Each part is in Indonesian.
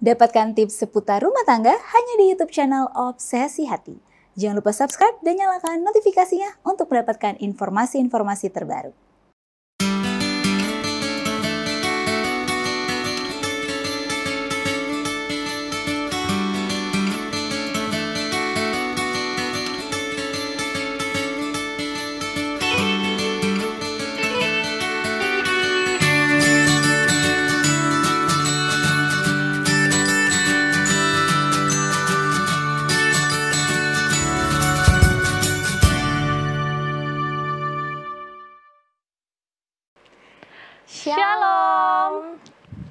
Dapatkan tips seputar rumah tangga hanya di YouTube channel Obsesi Hati. Jangan lupa subscribe dan nyalakan notifikasinya untuk mendapatkan informasi-informasi terbaru.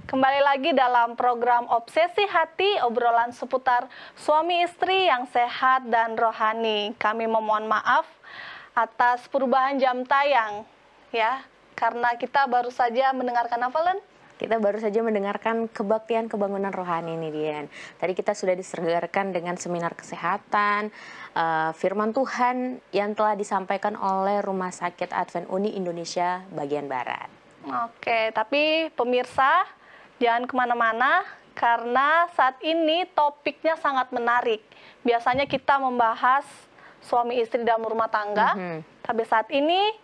Kembali lagi dalam program Obsesi Hati, obrolan seputar suami istri yang sehat dan rohani. Kami memohon maaf atas perubahan jam tayang, ya, karena kita baru saja mendengarkan len Kita baru saja mendengarkan kebaktian kebangunan rohani ini Dian. Tadi kita sudah disegarkan dengan seminar kesehatan, uh, firman Tuhan yang telah disampaikan oleh Rumah Sakit Advent Uni Indonesia bagian Barat. Oke, tapi pemirsa Jangan kemana-mana, karena saat ini topiknya sangat menarik. Biasanya kita membahas suami istri dalam rumah tangga, mm -hmm. tapi saat ini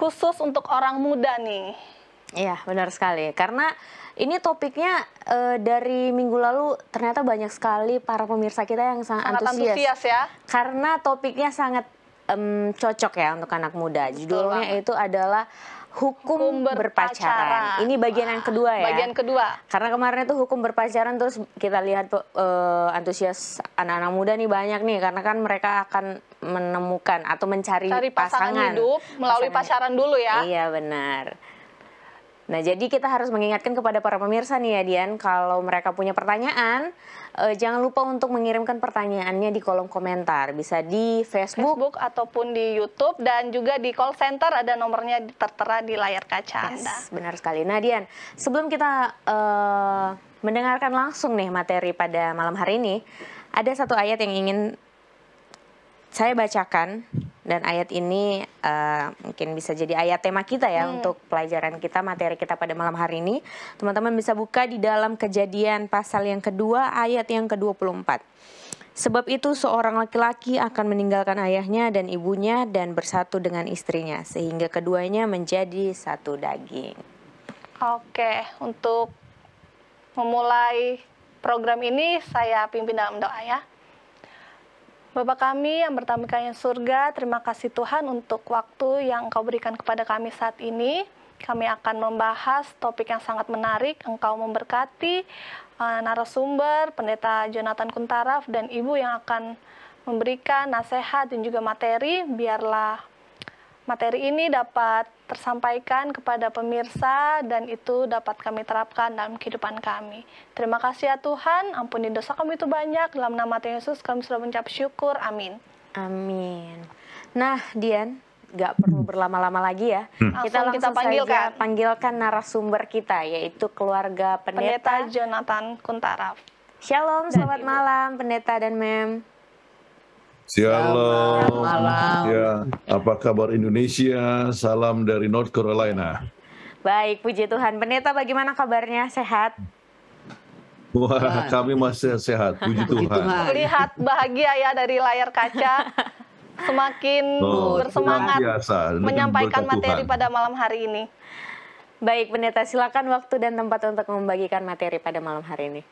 khusus untuk orang muda nih. Iya, benar sekali. Karena ini topiknya e, dari minggu lalu ternyata banyak sekali para pemirsa kita yang sangat, sangat antusias. antusias ya. Karena topiknya sangat um, cocok ya untuk anak muda. Judulnya itu adalah hukum, hukum berpacaran. berpacaran. Ini bagian yang kedua ya. Bagian kedua. Karena kemarin itu hukum berpacaran terus kita lihat uh, antusias anak-anak muda nih banyak nih karena kan mereka akan menemukan atau mencari Cari pasangan, pasangan hidup melalui pasangan. pacaran dulu ya. Iya benar. Nah, jadi kita harus mengingatkan kepada para pemirsa nih ya Dian, kalau mereka punya pertanyaan uh, jangan lupa untuk mengirimkan pertanyaannya di kolom komentar. Bisa di Facebook, Facebook ataupun di YouTube dan juga di call center ada nomornya tertera di layar kaca yes, Anda. Benar sekali. Nadian, sebelum kita uh, mendengarkan langsung nih materi pada malam hari ini, ada satu ayat yang ingin saya bacakan dan ayat ini uh, mungkin bisa jadi ayat tema kita ya hmm. untuk pelajaran kita materi kita pada malam hari ini. Teman-teman bisa buka di dalam Kejadian pasal yang kedua ayat yang ke-24. Sebab itu seorang laki-laki akan meninggalkan ayahnya dan ibunya dan bersatu dengan istrinya sehingga keduanya menjadi satu daging. Oke, untuk memulai program ini saya pimpin dalam doa ya. Bapak kami yang pertama kali surga, terima kasih Tuhan untuk waktu yang Engkau berikan kepada kami saat ini. Kami akan membahas topik yang sangat menarik. Engkau memberkati uh, narasumber, Pendeta Jonathan Kuntaraf, dan Ibu yang akan memberikan nasihat dan juga materi. Biarlah materi ini dapat tersampaikan kepada pemirsa dan itu dapat kami terapkan dalam kehidupan kami. Terima kasih ya Tuhan, ampuni dosa kami itu banyak. Dalam nama Tuhan Yesus kami sudah mencap syukur. Amin. Amin. Nah, Dian, gak perlu berlama-lama lagi ya. Hmm. kita langsung kita panggilkan. saja panggilkan narasumber kita yaitu keluarga pendeta, pendeta Jonathan Kuntaraf. Shalom, selamat malam pendeta dan mem. Shalom. Shalom. Ya, apa kabar Indonesia? Salam dari North Carolina. Baik, puji Tuhan. Pendeta bagaimana kabarnya? Sehat? Wah, Tuhan. kami masih sehat. Puji Tuhan. Tuhan. Lihat bahagia ya dari layar kaca. Semakin oh, bersemangat biasa, kan menyampaikan materi Tuhan. pada malam hari ini. Baik, Pendeta, silakan waktu dan tempat untuk membagikan materi pada malam hari ini.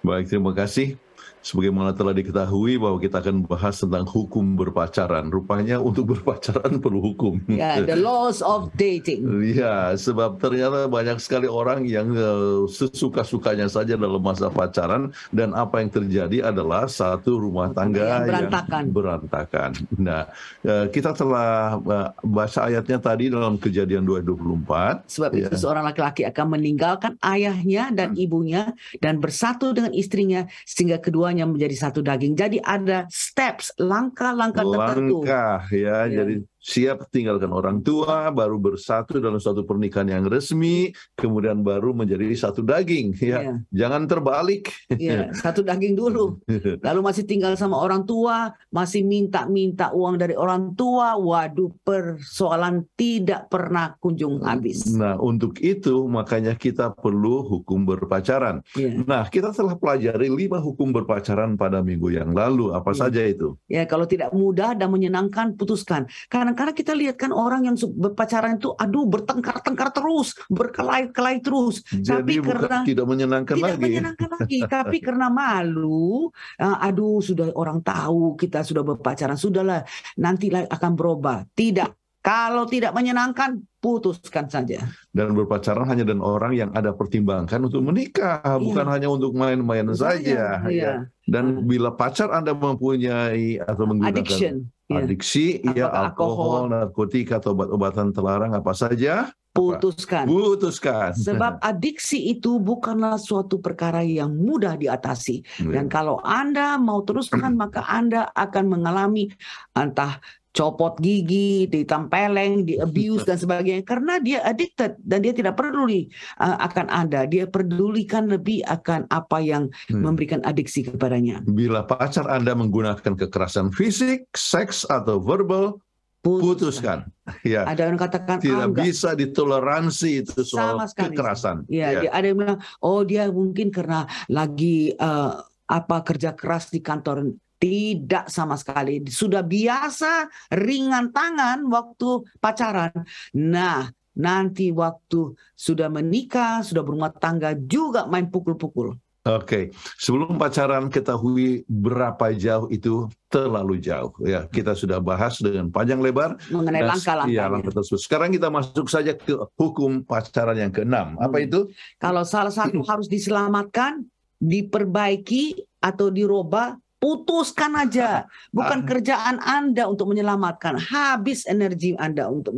Baik, terima kasih. Sebagaimana telah diketahui bahwa kita akan bahas tentang hukum berpacaran. Rupanya untuk berpacaran perlu hukum. Ya, yeah, the laws of dating. ya, sebab ternyata banyak sekali orang yang uh, sesuka-sukanya saja dalam masa pacaran dan apa yang terjadi adalah satu rumah tangga yang berantakan. Yang berantakan. Nah, uh, kita telah uh, baca ayatnya tadi dalam kejadian 224. Sebab yeah. itu ya. seorang laki-laki akan meninggalkan ayahnya dan hmm. ibunya dan bersatu dengan istrinya sehingga keduanya semuanya menjadi satu daging. Jadi ada steps, langkah-langkah tertentu. Langkah ya, ya. jadi iya siap tinggalkan orang tua, baru bersatu dalam suatu pernikahan yang resmi, kemudian baru menjadi satu daging. Ya, yeah. jangan terbalik. Yeah, satu daging dulu, lalu masih tinggal sama orang tua, masih minta-minta uang dari orang tua. Waduh, persoalan tidak pernah kunjung habis. Nah, untuk itu makanya kita perlu hukum berpacaran. Yeah. Nah, kita telah pelajari lima hukum berpacaran pada minggu yang lalu. Apa yeah. saja itu? Ya, yeah, kalau tidak mudah dan menyenangkan, putuskan. Karena karena kita lihat kan orang yang berpacaran itu aduh bertengkar-tengkar terus, berkelahi-kelahi terus. Jadi tapi karena tidak menyenangkan tidak lagi. menyenangkan lagi, tapi karena malu, eh, aduh sudah orang tahu kita sudah berpacaran, sudahlah nanti akan berubah. Tidak, kalau tidak menyenangkan, putuskan saja. Dan berpacaran hanya dengan orang yang ada pertimbangkan untuk menikah, iya. bukan hanya untuk main-main iya, saja. Iya. Ya. Dan hmm. bila pacar Anda mempunyai atau menggunakan addiction, iya. adiksi, ya, ya alkohol, narkotika, atau obat-obatan terlarang apa saja, putuskan. Putuskan. Sebab adiksi itu bukanlah suatu perkara yang mudah diatasi. Iya. Dan kalau Anda mau teruskan, maka Anda akan mengalami entah copot gigi, ditampeleng, di abuse dan sebagainya karena dia addicted dan dia tidak peduli uh, eh, akan Anda, dia pedulikan lebih akan apa yang hmm. memberikan adiksi kepadanya. Bila pacar Anda menggunakan kekerasan fisik, seks atau verbal, putuskan. putuskan. Ya. Ada yang katakan tidak ah, bisa ditoleransi itu soal Sama sekali. kekerasan. Iya, ya, ya. ada yang bilang oh dia mungkin karena lagi uh, apa kerja keras di kantor tidak sama sekali. Sudah biasa ringan tangan waktu pacaran. Nah, nanti waktu sudah menikah, sudah berumah tangga juga main pukul-pukul. Oke, okay. sebelum pacaran ketahui berapa jauh itu terlalu jauh. Ya, kita sudah bahas dengan panjang lebar mengenai langkah-langkah. Iya, Sekarang kita masuk saja ke hukum pacaran yang keenam. Apa hmm. itu? Kalau salah satu hmm. harus diselamatkan, diperbaiki atau diroba Putuskan aja, ah, bukan ah. kerjaan Anda untuk menyelamatkan. Habis energi Anda untuk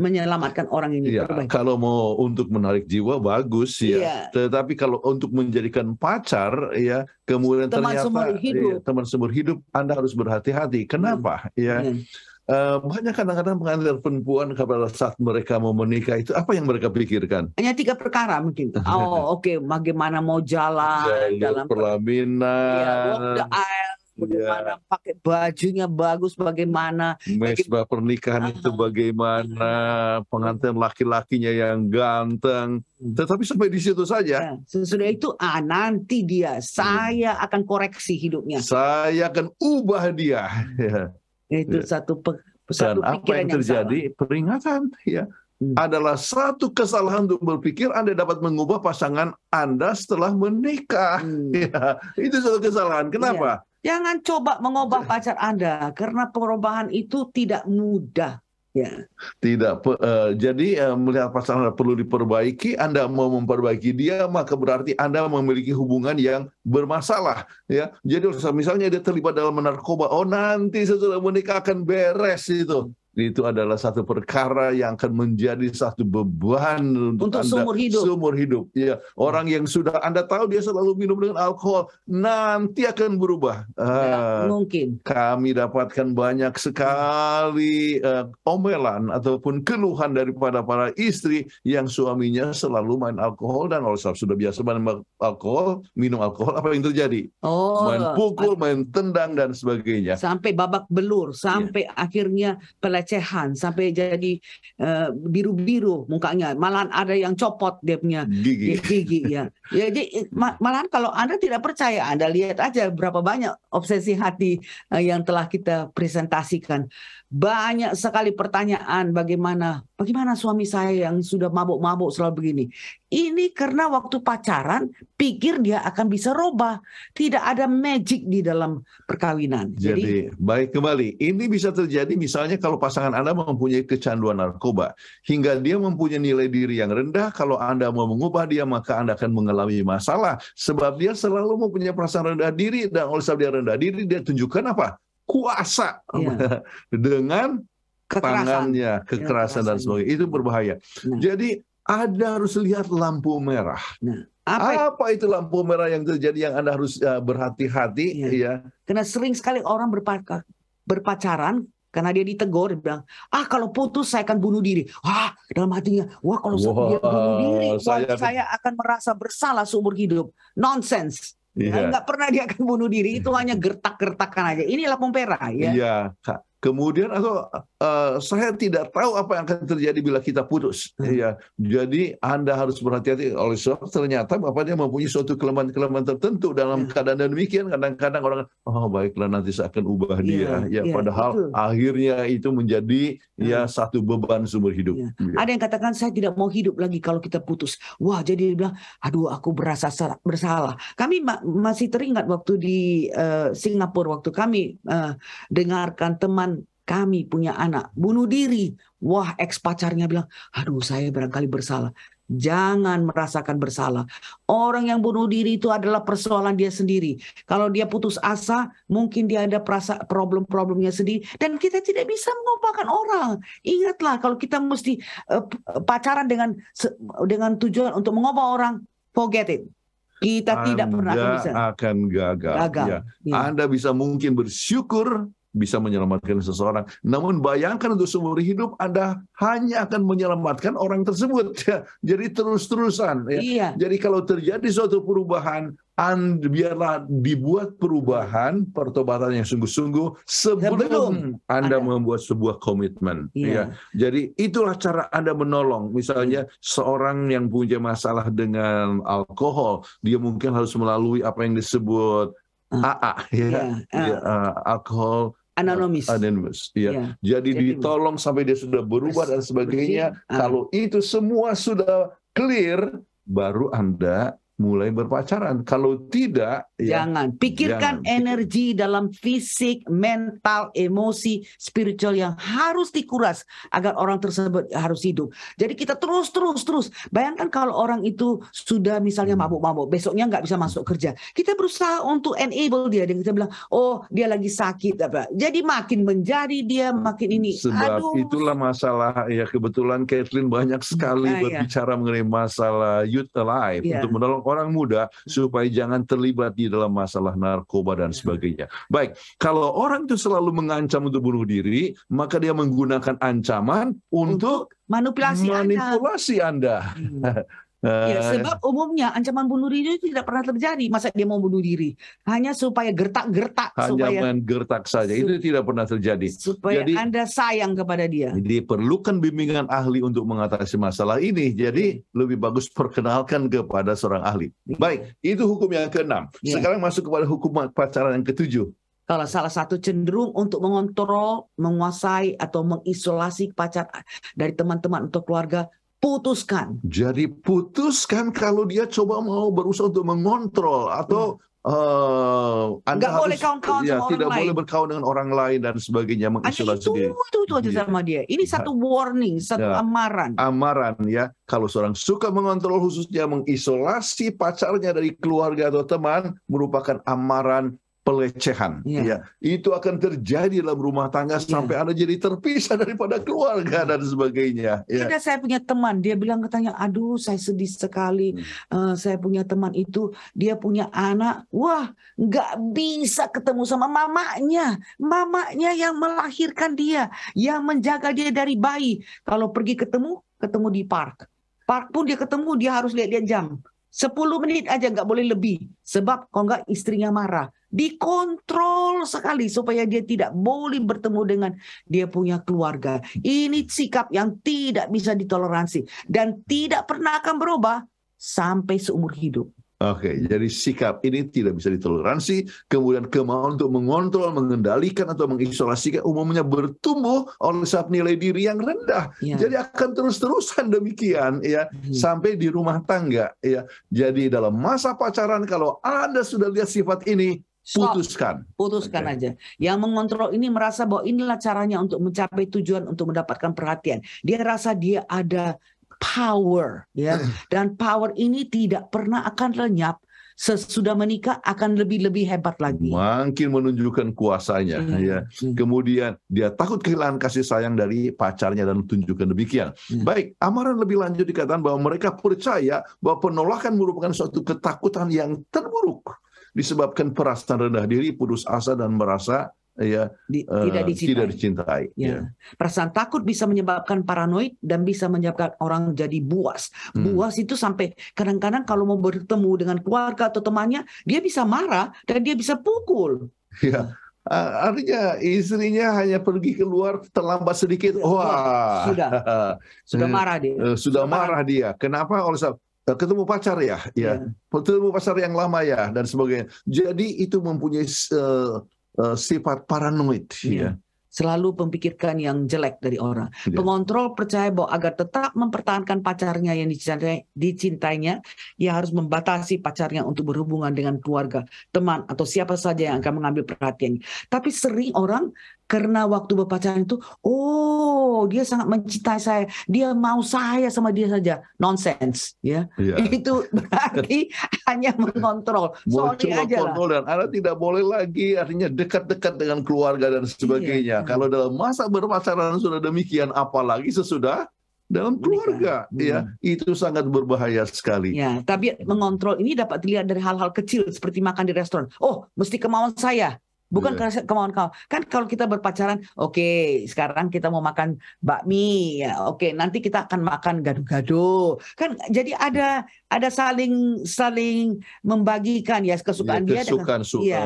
menyelamatkan orang ini. Ya, kalau mau untuk menarik jiwa bagus ya. ya. Tetapi kalau untuk menjadikan pacar ya, kemudian teman ternyata hidup. Ya, teman seumur hidup Anda harus berhati-hati. Kenapa? Hmm. Ya. Hmm Eh, banyak kadang-kadang pengantin perempuan kepada saat mereka mau menikah itu apa yang mereka pikirkan? Hanya tiga perkara mungkin. Oh, oke, okay. bagaimana mau jalan, Jalur dalam perlaminan, ya, walk the aisle, bagaimana ya. pakai bajunya bagus, bagaimana mesbah pernikahan uh itu ah, bagaimana, iya. pengantin laki-lakinya yang ganteng. Hmm. Tetapi sampai di situ saja. Ya. Sesudah itu, ah nanti dia, hmm. saya akan koreksi hidupnya. Saya akan ubah dia. Hmm. Ya. Itu ya. satu pe, satu Dan apa yang, yang terjadi salah. peringatan ya hmm. adalah satu kesalahan untuk berpikir Anda dapat mengubah pasangan Anda setelah menikah. Hmm. Ya, itu satu kesalahan. Kenapa? Ya. Jangan coba mengubah pacar Anda karena perubahan itu tidak mudah. Ya. Tidak. Uh, jadi uh, melihat pasangan perlu diperbaiki, Anda mau memperbaiki dia, maka berarti Anda memiliki hubungan yang bermasalah. Ya. Jadi misalnya dia terlibat dalam narkoba, oh nanti sesudah menikah akan beres itu itu adalah satu perkara yang akan menjadi satu beban untuk, untuk anda seumur hidup. Seumur hidup. Ya, orang yang sudah anda tahu dia selalu minum dengan alkohol nanti akan berubah. Ya, uh, mungkin. Kami dapatkan banyak sekali uh, omelan ataupun keluhan daripada para istri yang suaminya selalu main alkohol dan oleh sebab sudah biasa main alkohol, minum alkohol apa yang terjadi? Oh. Main pukul, main tendang dan sebagainya. Sampai babak belur, iya. sampai ya. akhirnya pelecehan pelecehan sampai jadi biru eh, biru-biru mukanya malahan ada yang copot debnya gigi, gigi ya, ya jadi malahan kalau anda tidak percaya anda lihat aja berapa banyak obsesi hati uh, yang telah kita presentasikan banyak sekali pertanyaan bagaimana bagaimana suami saya yang sudah mabuk-mabuk selalu begini. Ini karena waktu pacaran pikir dia akan bisa robah. Tidak ada magic di dalam perkawinan. Jadi, Jadi baik kembali. Ini bisa terjadi misalnya kalau pasangan Anda mempunyai kecanduan narkoba hingga dia mempunyai nilai diri yang rendah kalau Anda mau mengubah dia maka Anda akan mengalami masalah sebab dia selalu mempunyai perasaan rendah diri dan oleh sebab dia rendah diri dia tunjukkan apa? kuasa ya. dengan kekerasan. tangannya, kekerasan ya, dan sebagainya. Itu berbahaya. Nah. Jadi ada harus lihat lampu merah. Nah, apa, ya? apa itu lampu merah yang terjadi yang Anda harus uh, berhati-hati ya. ya. Karena sering sekali orang berpaka, berpacaran karena dia ditegur dia bilang ah kalau putus saya akan bunuh diri wah dalam hatinya wah kalau wah, saya bunuh diri saya... saya akan merasa bersalah seumur hidup nonsense Iya. Nggak pernah dia akan bunuh diri, itu hanya gertak-gertakan aja. Inilah Pompera ya. Iya, Kak. Kemudian atau uh, eh, saya tidak tahu apa yang akan terjadi bila kita putus. Hmm. Ya, jadi Anda harus berhati-hati oleh sebab ternyata bapaknya mempunyai suatu kelemahan-kelemahan tertentu dalam hmm. keadaan dan demikian. Kadang-kadang orang oh baiklah nanti saya akan ubah iya, dia. Ya, ya, padahal betul. akhirnya itu menjadi ya, hmm. ya satu beban sumber hidup. Ya. Ya. Ada yang katakan saya tidak mau hidup lagi kalau kita putus. Wah, jadi dia bilang, aduh aku berasa bersalah. Kami ma masih teringat waktu di uh, Singapura waktu kami uh, dengarkan teman kami punya anak bunuh diri. Wah, ex pacarnya bilang, "Aduh, saya barangkali bersalah." Jangan merasakan bersalah. Orang yang bunuh diri itu adalah persoalan dia sendiri. Kalau dia putus asa, mungkin dia ada perasa problem-problemnya sendiri. Dan kita tidak bisa mengubahkan orang. Ingatlah, kalau kita mesti uh, pacaran dengan dengan tujuan untuk mengubah orang, forget it. Kita Anda tidak pernah akan bisa akan gagal. gagal. Ya. Ya. Anda bisa mungkin bersyukur bisa menyelamatkan seseorang. Namun bayangkan untuk seumur hidup Anda hanya akan menyelamatkan orang tersebut. Ya, jadi terus-terusan. Ya. Iya. Jadi kalau terjadi suatu perubahan, and, biarlah dibuat perubahan pertobatan yang sungguh-sungguh sebelum, sebelum Anda ada. membuat sebuah komitmen. Iya. Ya. Jadi itulah cara Anda menolong. Misalnya seorang yang punya masalah dengan alkohol, dia mungkin harus melalui apa yang disebut AA ah. ya, yeah. Iya, uh. ya uh, alkohol anonymous. Anonymous, ya. ya. Jadi, Jadi ditolong sampai dia sudah berubah dan sebagainya. Ah. Kalau itu semua sudah clear, baru Anda mulai berpacaran. Kalau tidak, ya, jangan ya, pikirkan jangan. energi dalam fisik, mental, emosi, spiritual yang harus dikuras agar orang tersebut harus hidup. Jadi kita terus terus terus bayangkan kalau orang itu sudah misalnya hmm. mabuk-mabuk, besoknya nggak bisa masuk kerja. Kita berusaha untuk enable dia dengan kita bilang, "Oh, dia lagi sakit apa." Jadi makin menjadi dia makin ini. Sebab Aduh. itulah masalah ya kebetulan Catherine banyak sekali nah, iya. berbicara ya. mengenai masalah youth alive ya. untuk menolong orang muda supaya jangan terlibat di dalam masalah narkoba dan iya. sebagainya. Baik, kalau orang itu selalu mengancam untuk bunuh diri, maka dia menggunakan ancaman untuk manipulasi, manipulasi Anda. anda. Hmm ya, sebab umumnya ancaman bunuh diri itu tidak pernah terjadi. Masa dia mau bunuh diri? Hanya supaya gertak-gertak. Hanya supaya, gertak saja. Itu tidak pernah terjadi. Supaya Jadi, Anda sayang kepada dia. Diperlukan bimbingan ahli untuk mengatasi masalah ini. Jadi lebih bagus perkenalkan kepada seorang ahli. Iya. Baik, itu hukum yang keenam. Ya. Sekarang masuk kepada hukum pacaran yang ketujuh kalau salah satu cenderung untuk mengontrol, menguasai atau mengisolasi pacar dari teman-teman atau keluarga putuskan. Jadi putuskan kalau dia coba mau berusaha untuk mengontrol atau hmm. Uh, anda Nggak harus, boleh kawan-kawan ya, sama orang tidak lain. boleh berkawan dengan orang lain dan sebagainya mengisolasi diri. Itu itu, itu aja iya. sama dia. Ini satu iya. warning, satu ya. amaran. Amaran ya. Kalau seorang suka mengontrol khususnya mengisolasi pacarnya dari keluarga atau teman merupakan amaran pelecehan. Ya. ya. Itu akan terjadi dalam rumah tangga ya. sampai Anda jadi terpisah daripada keluarga dan sebagainya. Ya. Tidak, saya punya teman, dia bilang katanya, aduh saya sedih sekali, hmm. uh, saya punya teman itu, dia punya anak, wah nggak bisa ketemu sama mamanya, mamanya yang melahirkan dia, yang menjaga dia dari bayi. Kalau pergi ketemu, ketemu di park. Park pun dia ketemu, dia harus lihat-lihat jam. 10 menit aja nggak boleh lebih. Sebab kalau nggak istrinya marah dikontrol sekali supaya dia tidak boleh bertemu dengan dia punya keluarga. Ini sikap yang tidak bisa ditoleransi dan tidak pernah akan berubah sampai seumur hidup. Oke, okay, jadi sikap ini tidak bisa ditoleransi, kemudian kemauan untuk mengontrol, mengendalikan atau mengisolasikan umumnya bertumbuh oleh sebab nilai diri yang rendah. Yeah. Jadi akan terus-terusan demikian ya hmm. sampai di rumah tangga ya. Jadi dalam masa pacaran kalau Anda sudah lihat sifat ini, Putuskan. Putuskan okay. aja. Yang mengontrol ini merasa bahwa inilah caranya untuk mencapai tujuan untuk mendapatkan perhatian. Dia rasa dia ada power ya dan power ini tidak pernah akan lenyap sesudah menikah akan lebih lebih hebat lagi. Makin menunjukkan kuasanya, hmm. ya. Hmm. Kemudian dia takut kehilangan kasih sayang dari pacarnya dan tunjukkan demikian. Hmm. Baik, amaran lebih lanjut dikatakan bahwa mereka percaya bahwa penolakan merupakan suatu ketakutan yang terburuk disebabkan perasaan rendah diri, putus asa dan merasa ya Di, uh, tidak dicintai. Tidak dicintai ya. Ya. Perasaan takut bisa menyebabkan paranoid dan bisa menyebabkan orang jadi buas. Hmm. Buas itu sampai kadang-kadang kalau mau bertemu dengan keluarga atau temannya, dia bisa marah dan dia bisa pukul. Ya. artinya istrinya hanya pergi keluar terlambat sedikit. Wah, sudah, sudah marah dia. Eh, sudah, marah, marah dia. Kenapa? Oleh sebab Eh, ketemu pacar ya, ya, ya, ketemu pacar yang lama ya dan sebagainya. Jadi itu mempunyai uh, uh, sifat paranoid. Ya. ya. Selalu memikirkan yang jelek dari orang. Ya. Pengontrol percaya bahwa agar tetap mempertahankan pacarnya yang dicintai, dicintainya, ia harus membatasi pacarnya untuk berhubungan dengan keluarga, teman, atau siapa saja yang akan mengambil perhatiannya. Tapi sering orang karena waktu berpacaran itu, oh dia sangat mencintai saya, dia mau saya sama dia saja. Nonsense, ya. Yeah. Itu berarti hanya mengontrol. Soalnya aja kontrol dan Anda tidak boleh lagi artinya dekat-dekat dengan keluarga dan iya. sebagainya. Yeah. Kalau dalam masa berpacaran sudah demikian, apalagi sesudah dalam keluarga Mereka. ya hmm. itu sangat berbahaya sekali. Ya, tapi mengontrol ini dapat dilihat dari hal-hal kecil seperti makan di restoran. Oh, mesti kemauan saya. Bukan yeah. kemauan kau. Kan kalau kita berpacaran, oke, okay, sekarang kita mau makan bakmi, ya, oke, okay, nanti kita akan makan gado-gado. Kan jadi ada ada saling saling membagikan ya kesukaan ya, kesukaan dia dengan su- ya.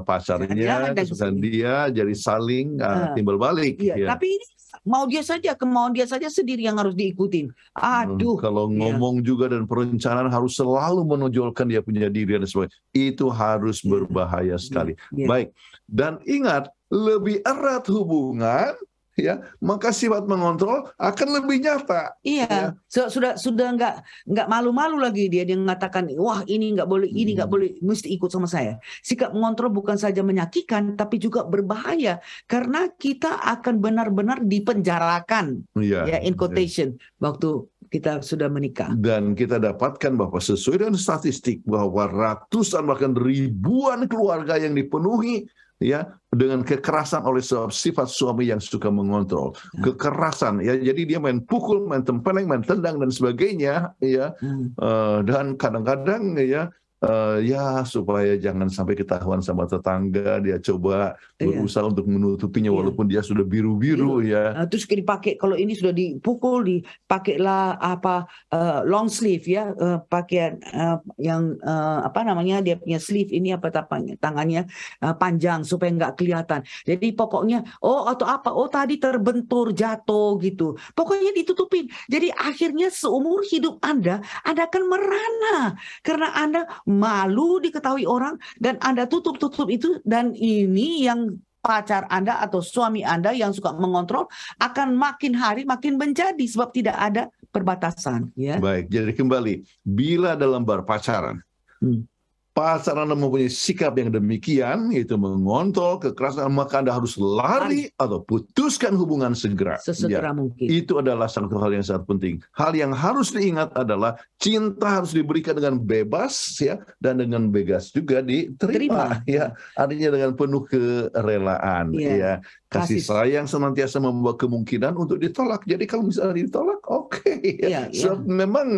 pacarnya, kesukaan dia, jadi saling uh, timbal balik. Ya. Tapi ini mau dia saja, kemauan dia saja sendiri yang harus diikutin. Hmm, Aduh. Hmm, kalau ya. ngomong juga dan perencanaan harus selalu menonjolkan dia punya diri dan sebagainya. Itu harus iya, berbahaya iya, sekali. Ya. Baik. Dan ingat, lebih erat hubungan ya maka sifat mengontrol akan lebih nyata iya ya. sudah sudah nggak nggak malu-malu lagi dia dia mengatakan wah ini nggak boleh ini nggak hmm. boleh mesti ikut sama saya sikap mengontrol bukan saja menyakitkan tapi juga berbahaya karena kita akan benar-benar dipenjarakan iya. ya in iya. quotation iya. waktu kita sudah menikah dan kita dapatkan bahwa sesuai dengan statistik bahwa ratusan bahkan ribuan keluarga yang dipenuhi ya dengan kekerasan oleh sifat suami yang suka mengontrol ya. kekerasan ya jadi dia main pukul main tempeleng main tendang dan sebagainya ya hmm. uh, dan kadang-kadang ya uh, ya supaya jangan sampai ketahuan sama tetangga dia coba iya. berusaha iya. untuk menutupinya iya. walaupun dia sudah biru-biru iya. ya. Nah, terus dipakai kalau ini sudah dipukul dipakailah apa uh, long sleeve ya uh, pakaian uh, yang uh, apa namanya dia punya sleeve ini apa tapanya tangannya uh, panjang supaya nggak kelihatan. Jadi pokoknya oh atau apa oh tadi terbentur jatuh gitu. Pokoknya ditutupin. Jadi akhirnya seumur hidup Anda Anda akan merana karena Anda malu diketahui orang dan Anda tutup-tutup itu dan ini yang pacar Anda atau suami Anda yang suka mengontrol akan makin hari makin menjadi sebab tidak ada perbatasan ya. Baik, jadi kembali bila dalam berpacaran hmm. Pasangan Anda mempunyai sikap yang demikian, yaitu mengontrol kekerasan, maka Anda harus lari atau putuskan hubungan segera. Sesegera ya. mungkin. Itu adalah satu hal yang sangat penting. Hal yang harus diingat adalah cinta harus diberikan dengan bebas ya dan dengan bebas juga diterima Terima. ya. Artinya dengan penuh kerelaan iya. ya. ya. Kasih, sayang senantiasa membuat kemungkinan untuk ditolak. Jadi kalau misalnya ditolak, oke. Okay. Ya, iya. so, ya. Memang,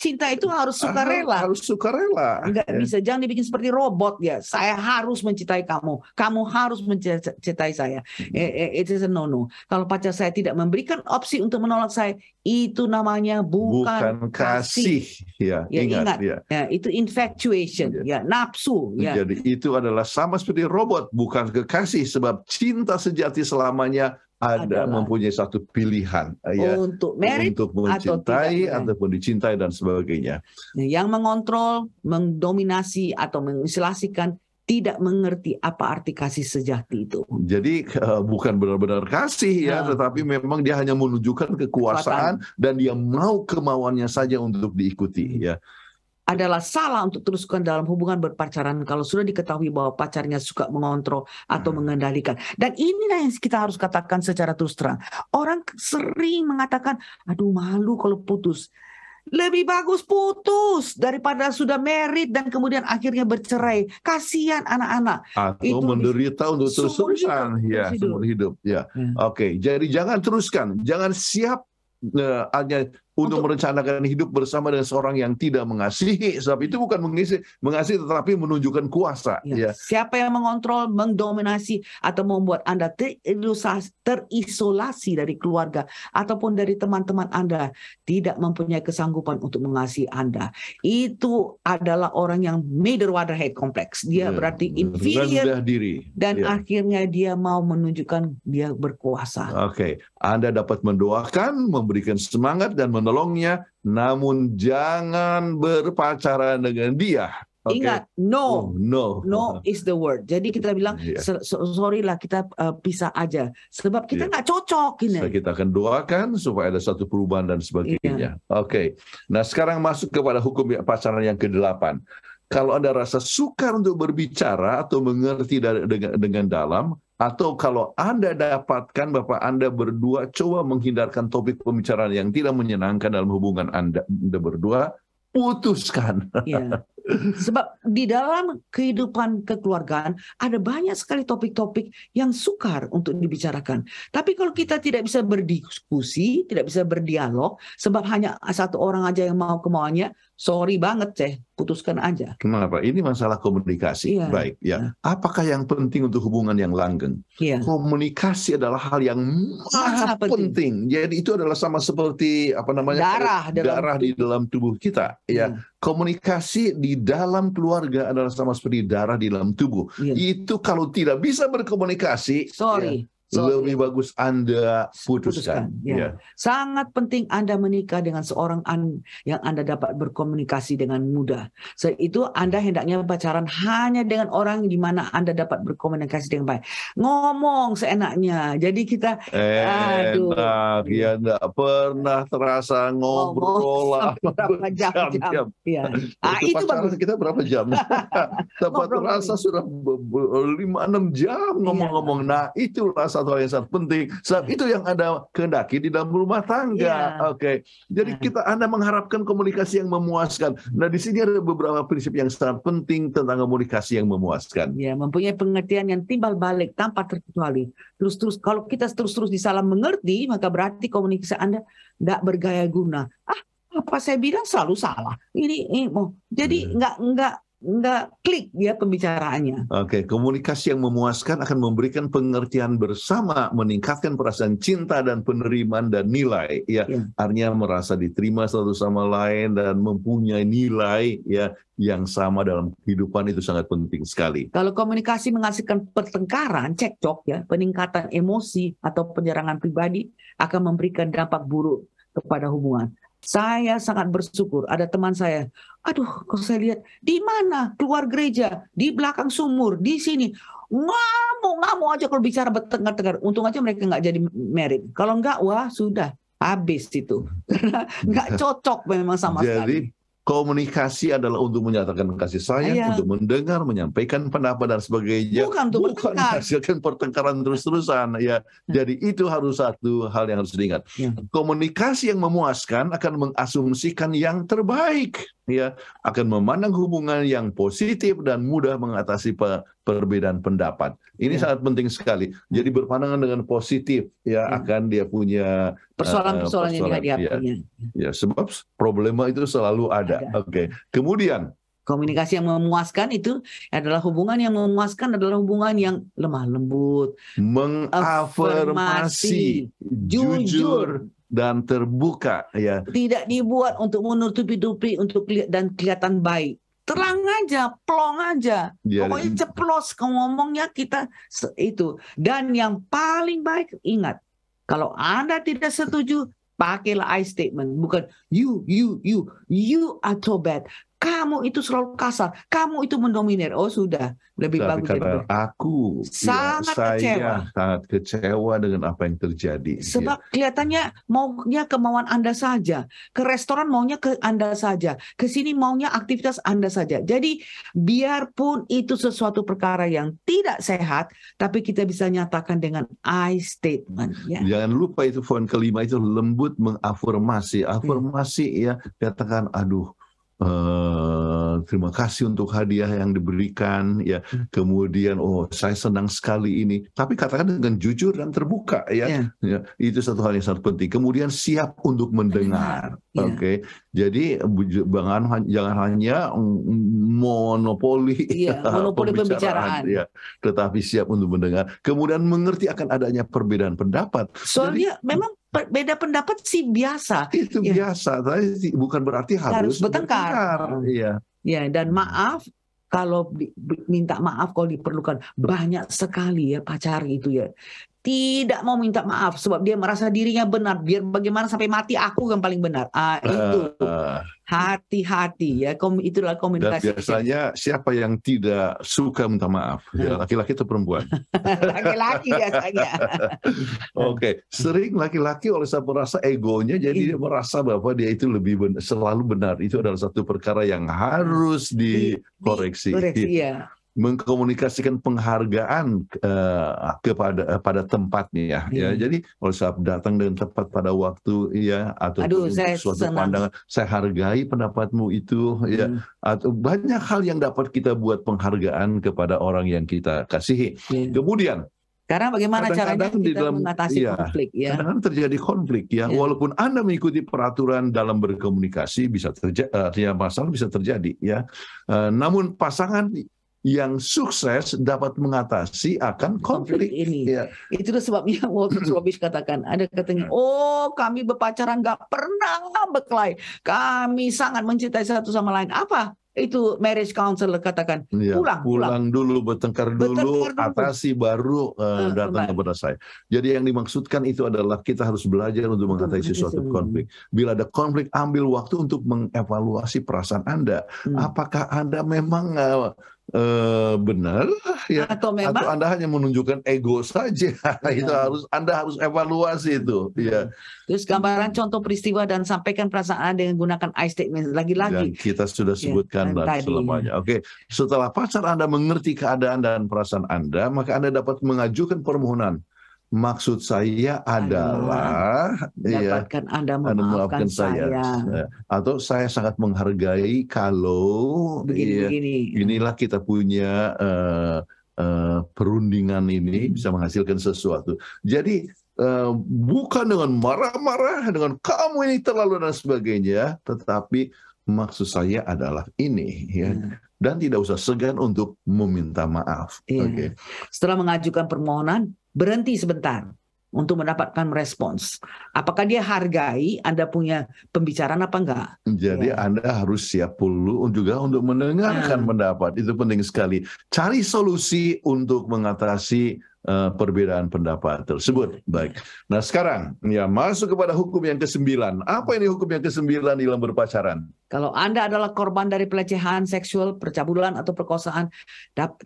cinta itu harus ah, sukarela. Harus sukarela. Enggak ya. bisa jangan dibikin seperti robot ya. Saya harus mencintai kamu. Kamu harus mencintai saya. Hmm. Eh, eh, it is a no no. Kalau pacar saya tidak memberikan opsi untuk menolak saya, itu namanya bukan, bukan kasih. kasih. Ya, ya ingat, ingat. Ya. ya itu infatuation, ya, ya nafsu. Ya. Jadi itu adalah sama seperti robot, bukan kekasih sebab cinta cinta sejati selamanya ada Adalah. mempunyai satu pilihan eh, ya untuk untuk mencintai atau tidak, ya. ataupun dicintai dan sebagainya. Yang mengontrol, mendominasi atau mengisolasikan tidak mengerti apa arti kasih sejati itu. Jadi eh, bukan benar-benar kasih ya, ya, tetapi memang dia hanya menunjukkan kekuasaan Kekuatan. dan dia mau kemauannya saja untuk diikuti ya adalah salah untuk teruskan dalam hubungan berpacaran kalau sudah diketahui bahwa pacarnya suka mengontrol atau hmm. mengendalikan. Dan inilah yang kita harus katakan secara terus terang. Orang sering mengatakan, aduh malu kalau putus. Lebih bagus putus daripada sudah merit dan kemudian akhirnya bercerai. Kasihan anak-anak. Atau itu menderita untuk terus-terusan. Ya, hidup. hidup. Ya. Hmm. Oke, okay. jadi jangan teruskan. Jangan siap eh, hanya untuk merencanakan hidup bersama dengan seorang yang tidak mengasihi. Sebab itu bukan mengisi, mengasihi tetapi menunjukkan kuasa. Ya. Ya. Siapa yang mengontrol, mendominasi atau membuat Anda terisolasi dari keluarga ataupun dari teman-teman Anda tidak mempunyai kesanggupan untuk mengasihi Anda. Itu adalah orang yang major head complex. Dia ya. berarti inferior diri. Dan ya. akhirnya dia mau menunjukkan dia berkuasa. Oke, okay. Anda dapat mendoakan, memberikan semangat dan menolong menolongnya, namun jangan berpacaran dengan dia. Okay. Ingat, no, oh, no, no is the word. Jadi kita bilang, yeah. sorry lah kita uh, pisah aja, sebab kita iya. nggak yeah. cocok ini. Kita akan doakan supaya ada satu perubahan dan sebagainya. Yeah. Oke, okay. nah sekarang masuk kepada hukum pacaran yang ke-8 kalau Anda rasa sukar untuk berbicara atau mengerti dengan, dengan dalam, atau kalau Anda dapatkan Bapak Anda berdua coba menghindarkan topik pembicaraan yang tidak menyenangkan dalam hubungan Anda, anda berdua, putuskan. Yeah. Sebab di dalam kehidupan kekeluargaan ada banyak sekali topik-topik yang sukar untuk dibicarakan. Tapi kalau kita tidak bisa berdiskusi, tidak bisa berdialog, sebab hanya satu orang aja yang mau kemauannya, sorry banget ceh, putuskan aja. Kenapa? Ini masalah komunikasi. Iya. Baik, ya. Iya. Apakah yang penting untuk hubungan yang langgeng? Iya. Komunikasi adalah hal yang maha penting. penting. Jadi itu adalah sama seperti apa namanya darah dalam di dalam tubuh kita. Ya, hmm. Komunikasi di dalam keluarga adalah sama seperti darah di dalam tubuh. Yeah. Itu kalau tidak bisa berkomunikasi, sorry, ya, So, lebih bagus Anda putuskan. putuskan ya. Ya. Sangat penting Anda menikah dengan seorang an yang Anda dapat berkomunikasi dengan mudah. So, itu Anda hendaknya pacaran hanya dengan orang di mana Anda dapat berkomunikasi dengan baik. Ngomong seenaknya. Jadi kita enak, aduh. ya enggak pernah terasa ngobrol lah berapa jam-jam. Ya. Ah, itu bagus. kita berapa jam? Dapat terasa sudah 5 6 jam iya. ngomong-ngomong. Nah, itu rasa satu hal yang sangat penting. Sebab iya. itu yang Anda kehendaki di dalam rumah tangga. Yeah. Oke. Okay. Jadi iya. kita Anda mengharapkan komunikasi yang memuaskan. Nah, di sini ada beberapa prinsip yang sangat penting tentang komunikasi yang memuaskan. Ya, yeah, mempunyai pengertian yang timbal balik tanpa terkecuali. Terus-terus kalau kita terus-terus disalah mengerti, maka berarti komunikasi Anda tidak bergaya guna. Ah, apa saya bilang selalu salah. Ini, ini oh. jadi iya. nggak yeah. nggak nggak klik ya pembicaraannya. Oke, okay. komunikasi yang memuaskan akan memberikan pengertian bersama, meningkatkan perasaan cinta dan penerimaan dan nilai. Ya, yeah. artinya merasa diterima satu sama lain dan mempunyai nilai ya yang sama dalam kehidupan itu sangat penting sekali. Kalau komunikasi menghasilkan pertengkaran, cekcok ya, peningkatan emosi atau penyerangan pribadi akan memberikan dampak buruk kepada hubungan. Saya sangat bersyukur ada teman saya. Aduh, kalau saya lihat di mana keluar gereja, di belakang sumur, di sini ngamuk ngamuk aja kalau bicara bertengkar-tengkar. Untung aja mereka nggak jadi merit. Kalau nggak, wah sudah habis itu karena nggak cocok memang sama jadi, sekali. Komunikasi adalah untuk menyatakan kasih sayang, Ayah. untuk mendengar, menyampaikan pendapat dan sebagainya. Bukan untuk Bukan menghasilkan pertengkaran terus-terusan. Ya, ya, jadi itu harus satu hal yang harus diingat. Ya. Komunikasi yang memuaskan akan mengasumsikan yang terbaik. Ya, akan memandang hubungan yang positif dan mudah mengatasi perbedaan pendapat. Ini ya. sangat penting sekali. Jadi berpandangan dengan positif ya, ya. akan dia punya persoalan-persoalan uh, yang dia ya. ya. ya, sebab problema itu selalu ada. ada. Oke. Okay. Kemudian komunikasi yang memuaskan itu adalah hubungan yang memuaskan adalah hubungan yang lemah lembut, mengafirmasi, jujur, jujur dan terbuka ya. Tidak dibuat untuk menutupi-tutupi untuk dan kelihatan baik terang aja, plong aja. Ya, Pokoknya ceplos ngomongnya kita itu. Dan yang paling baik ingat, kalau Anda tidak setuju, pakailah I statement, bukan you, you, you, you are so bad, kamu itu selalu kasar, kamu itu mendominir. Oh sudah, lebih Tapi bagus. dari aku iya, sangat ya, saya kecewa. sangat kecewa dengan apa yang terjadi. Iya. Sebab ya. kelihatannya maunya kemauan Anda saja, ke restoran maunya ke Anda saja, ke sini maunya aktivitas Anda saja. Jadi biarpun itu sesuatu perkara yang tidak sehat, tapi kita bisa nyatakan dengan I statement. Ya. Jangan lupa itu poin kelima itu lembut mengafirmasi, iya. afirmasi hmm. ya katakan aduh Uh, terima kasih untuk hadiah yang diberikan ya hmm. kemudian oh saya senang sekali ini tapi katakan dengan jujur dan terbuka ya yeah. ya itu satu hal yang sangat penting kemudian siap untuk mendengar yeah. oke okay? jadi jangan jangan hanya monopoli yeah, monopoli pembicaraan, pembicaraan ya tetapi siap untuk mendengar kemudian mengerti akan adanya perbedaan pendapat soalnya jadi, memang beda pendapat sih biasa. Itu ya. biasa, tapi bukan berarti harus, harus bertengkar. Iya. Ya, dan hmm. maaf kalau minta maaf kalau diperlukan banyak sekali ya pacar itu ya tidak mau minta maaf sebab dia merasa dirinya benar biar bagaimana sampai mati aku yang paling benar ah, ah itu ah. hati-hati ya kom itulah komunikasi dan biasanya siapa yang tidak suka minta maaf laki ya, ah. laki-laki atau perempuan laki-laki biasanya oke okay. sering laki-laki oleh sebab merasa egonya jadi iya. dia merasa bahwa dia itu lebih benar, selalu benar itu adalah satu perkara yang harus iya. dikoreksi di, koreksi, ya mengkomunikasikan penghargaan uh, kepada pada tempatnya hmm. ya jadi kalau sebab datang dengan tepat pada waktu ya atau Aduh, saya suatu senang. pandangan saya hargai pendapatmu itu ya. hmm. ya atau banyak hal yang dapat kita buat penghargaan kepada orang yang kita kasihi hmm. kemudian karena bagaimana kadang -kadang caranya kita di dalam, mengatasi ya, konflik ya. Kadang, kadang terjadi konflik ya. ya. Walaupun Anda mengikuti peraturan dalam berkomunikasi bisa terjadi uh, eh, masalah bisa terjadi ya. Uh, namun pasangan yang sukses dapat mengatasi akan konflik, konflik ini. Ya. Itulah sebabnya Walter Robbins katakan ada katanya, nah. oh kami berpacaran nggak pernah berkelahi, kami sangat mencintai satu sama lain. Apa itu marriage counselor katakan ya, pulang, pulang dulu bertengkar dulu, bertengkar dulu. atasi baru uh, datang benar. kepada saya. Jadi yang dimaksudkan itu adalah kita harus belajar untuk mengatasi suatu konflik. Bila ada konflik ambil waktu untuk mengevaluasi perasaan Anda. Hmm. Apakah Anda memang uh, eh, benar ya atau, memang, atau Anda hanya menunjukkan ego saja. Ya. itu harus Anda harus evaluasi itu. Ya. Terus gambaran contoh peristiwa dan sampaikan perasaan Anda dengan gunakan I statement lagi-lagi. Yang kita sudah iya, sebutkan ya, dan selamanya. Oke, setelah pacar Anda mengerti keadaan dan perasaan Anda, maka Anda dapat mengajukan permohonan Maksud saya adalah, iya, dapatkan ya, Anda memaafkan, anda memaafkan saya. saya. Ya, atau saya sangat menghargai kalau begini, ya, begini. inilah kita punya uh, uh, perundingan ini hmm. bisa menghasilkan sesuatu. Jadi uh, bukan dengan marah-marah dengan kamu ini terlalu dan sebagainya, tetapi maksud saya adalah ini ya. Hmm dan tidak usah segan untuk meminta maaf. Iya. Okay. Setelah mengajukan permohonan, berhenti sebentar untuk mendapatkan respons. Apakah dia hargai Anda punya pembicaraan apa enggak? Jadi ya. Anda harus siap dulu juga untuk mendengarkan hmm. pendapat. Itu penting sekali. Cari solusi untuk mengatasi uh, perbedaan pendapat tersebut. Ya. Baik. Nah, sekarang ya masuk kepada hukum yang ke kesembilan. Apa ini hukum yang ke kesembilan dalam berpacaran? Kalau Anda adalah korban dari pelecehan seksual, percabulan atau perkosaan,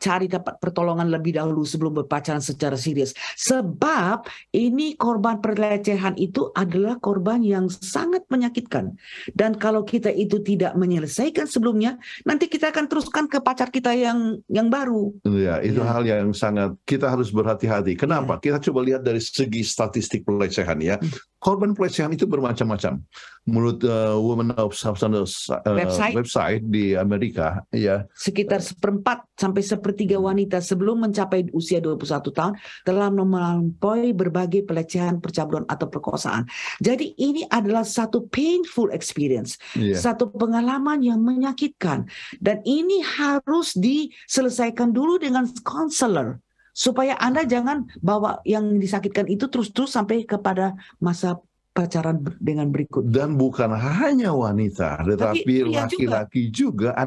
cari dapat pertolongan lebih dahulu sebelum berpacaran secara serius. Sebab ini korban pelecehan itu adalah korban yang sangat menyakitkan. Dan kalau kita itu tidak menyelesaikan sebelumnya, nanti kita akan teruskan ke pacar kita yang yang baru. Iya, itu ya. hal yang sangat kita harus berhati-hati. Kenapa? Ya. Kita coba lihat dari segi statistik pelecehan ya. Hmm. Korban pelecehan itu bermacam-macam menurut uh, Women of Substance uh, website. website di Amerika ya sekitar seperempat sampai sepertiga hmm. wanita sebelum mencapai usia 21 tahun telah melampaui berbagai pelecehan, percabulan atau perkosaan. Jadi ini adalah satu painful experience, yeah. satu pengalaman yang menyakitkan dan ini harus diselesaikan dulu dengan counselor supaya Anda hmm. jangan bawa yang disakitkan itu terus-terus sampai kepada masa pacaran dengan berikut. Dan bukan hanya wanita, tetapi laki-laki juga. juga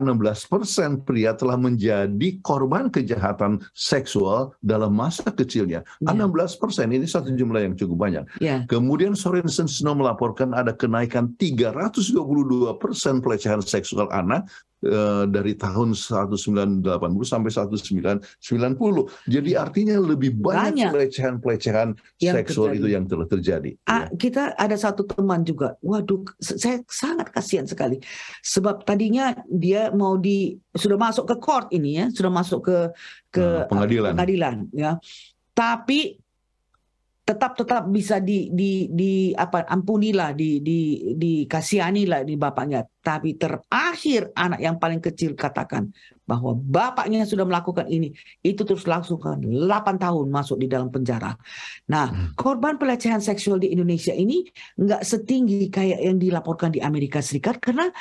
16% pria telah menjadi korban kejahatan seksual dalam masa kecilnya. Ya. 16% ini satu jumlah yang cukup banyak. Ya. Kemudian Sorensen Snow melaporkan ada kenaikan 322% pelecehan seksual anak Eh, dari tahun 1980 sampai 1990. Jadi hmm. artinya lebih banyak pelecehan-pelecehan seksual itu yang telah terjadi. Ah, A, ya. Kita ada satu teman juga. Waduh, saya sangat kasihan sekali. Sebab tadinya dia mau di sudah masuk ke court ini ya, sudah masuk ke ke nah, pengadilan. pengadilan ya. Tapi tetap tetap bisa di di di apa ampunilah di di kasihanilah di bapaknya tapi terakhir anak yang paling kecil katakan bahwa bapaknya sudah melakukan ini itu terus langsung kan 8 tahun masuk di dalam penjara. Nah, hmm. korban pelecehan seksual di Indonesia ini nggak setinggi kayak yang dilaporkan di Amerika Serikat karena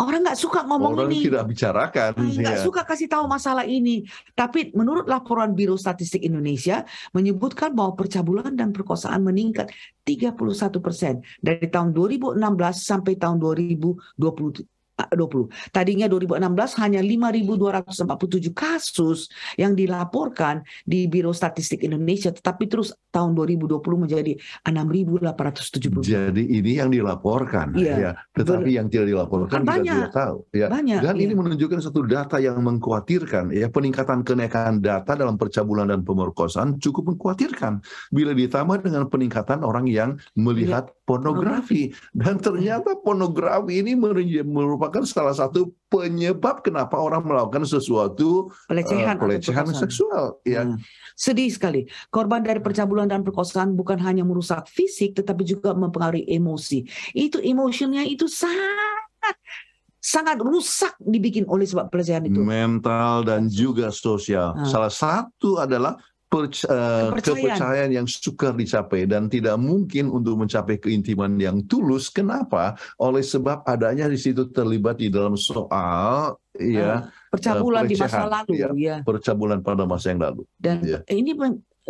Orang nggak suka ngomong Orang ini. tidak bicarakan. Hmm, nggak ya. suka kasih tahu masalah ini. Tapi menurut laporan Biro Statistik Indonesia menyebutkan bahwa percabulan dan perkosaan meningkat 31 persen dari tahun 2016 sampai tahun 2020 20. Tadinya 2016 hanya 5.247 kasus yang dilaporkan di Biro Statistik Indonesia, tetapi terus tahun 2020 menjadi 6.870. Jadi ini yang dilaporkan, ya, ya. tetapi Ber yang tidak dilaporkan kan banyak, tidak tahu. Ya. Banyak, dan ya. ini iya. menunjukkan satu data yang mengkhawatirkan, ya peningkatan kenaikan data dalam percabulan dan pemerkosaan cukup mengkhawatirkan bila ditambah dengan peningkatan orang yang melihat ya. pornografi dan ternyata pornografi ini merupakan merupakan salah satu penyebab kenapa orang melakukan sesuatu eh, pelecehan, uh, pelecehan seksual. Ya. Hmm. Sedih sekali. Korban dari percabulan dan perkosaan bukan hanya merusak fisik, tetapi juga mempengaruhi emosi. Itu emosinya itu sangat sangat rusak dibikin oleh sebab pelecehan itu. Mental dan juga sosial. Hmm. Salah satu adalah Eh, kepercayaan. yang sukar dicapai dan tidak mungkin untuk mencapai keintiman yang tulus. Kenapa? Oleh sebab adanya di situ terlibat di dalam soal ya ah, percabulan di masa lalu ya, ya. Percabulan pada masa yang lalu. Dan ya. ini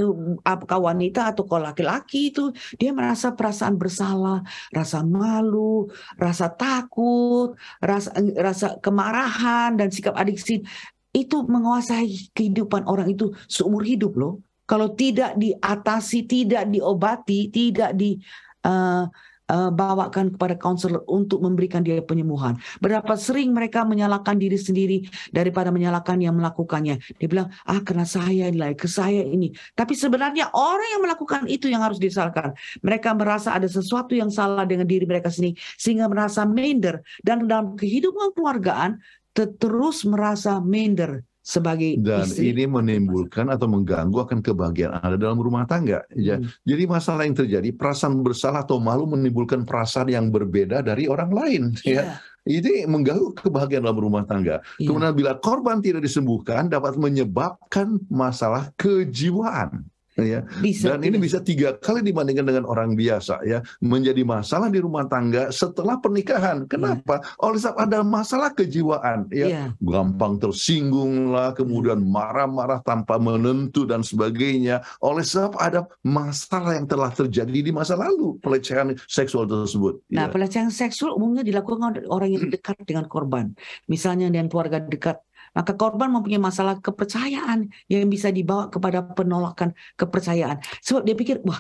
eh, apakah wanita atau kalau laki-laki itu dia merasa perasaan bersalah, rasa malu, rasa takut, rasa rasa kemarahan dan sikap adiksi itu menguasai kehidupan orang itu seumur hidup loh. Kalau tidak diatasi, tidak diobati, tidak di uh, bawakan kepada konselor untuk memberikan dia penyembuhan. Berapa sering mereka menyalahkan diri sendiri daripada menyalahkan yang melakukannya. Dia bilang, ah karena saya ini, ke saya ini. Tapi sebenarnya orang yang melakukan itu yang harus disalahkan. Mereka merasa ada sesuatu yang salah dengan diri mereka sendiri sehingga merasa minder dan dalam kehidupan keluargaan terus merasa minder sebagai dan istri. ini menimbulkan atau mengganggu akan kebahagiaan Anda dalam rumah tangga ya. Hmm. Jadi masalah yang terjadi perasaan bersalah atau malu menimbulkan perasaan yang berbeda dari orang lain yeah. ya. Iya. Ini mengganggu kebahagiaan dalam rumah tangga. Iya. Kemudian bila korban tidak disembuhkan dapat menyebabkan masalah kejiwaan ya. Bisa, Dan ini bisa tiga kali dibandingkan dengan orang biasa ya. Menjadi masalah di rumah tangga setelah pernikahan. Iya. Kenapa? Ya. Oleh sebab ada masalah kejiwaan ya. ya. Gampang tersinggung lah, kemudian iya. marah-marah tanpa menentu dan sebagainya. Oleh sebab ada masalah yang telah terjadi di masa lalu pelecehan seksual tersebut. Ya. Nah, pelecehan seksual umumnya dilakukan oleh orang yang dekat dengan korban. Misalnya dengan keluarga dekat maka korban mempunyai masalah kepercayaan yang bisa dibawa kepada penolakan kepercayaan. Sebab dia pikir, wah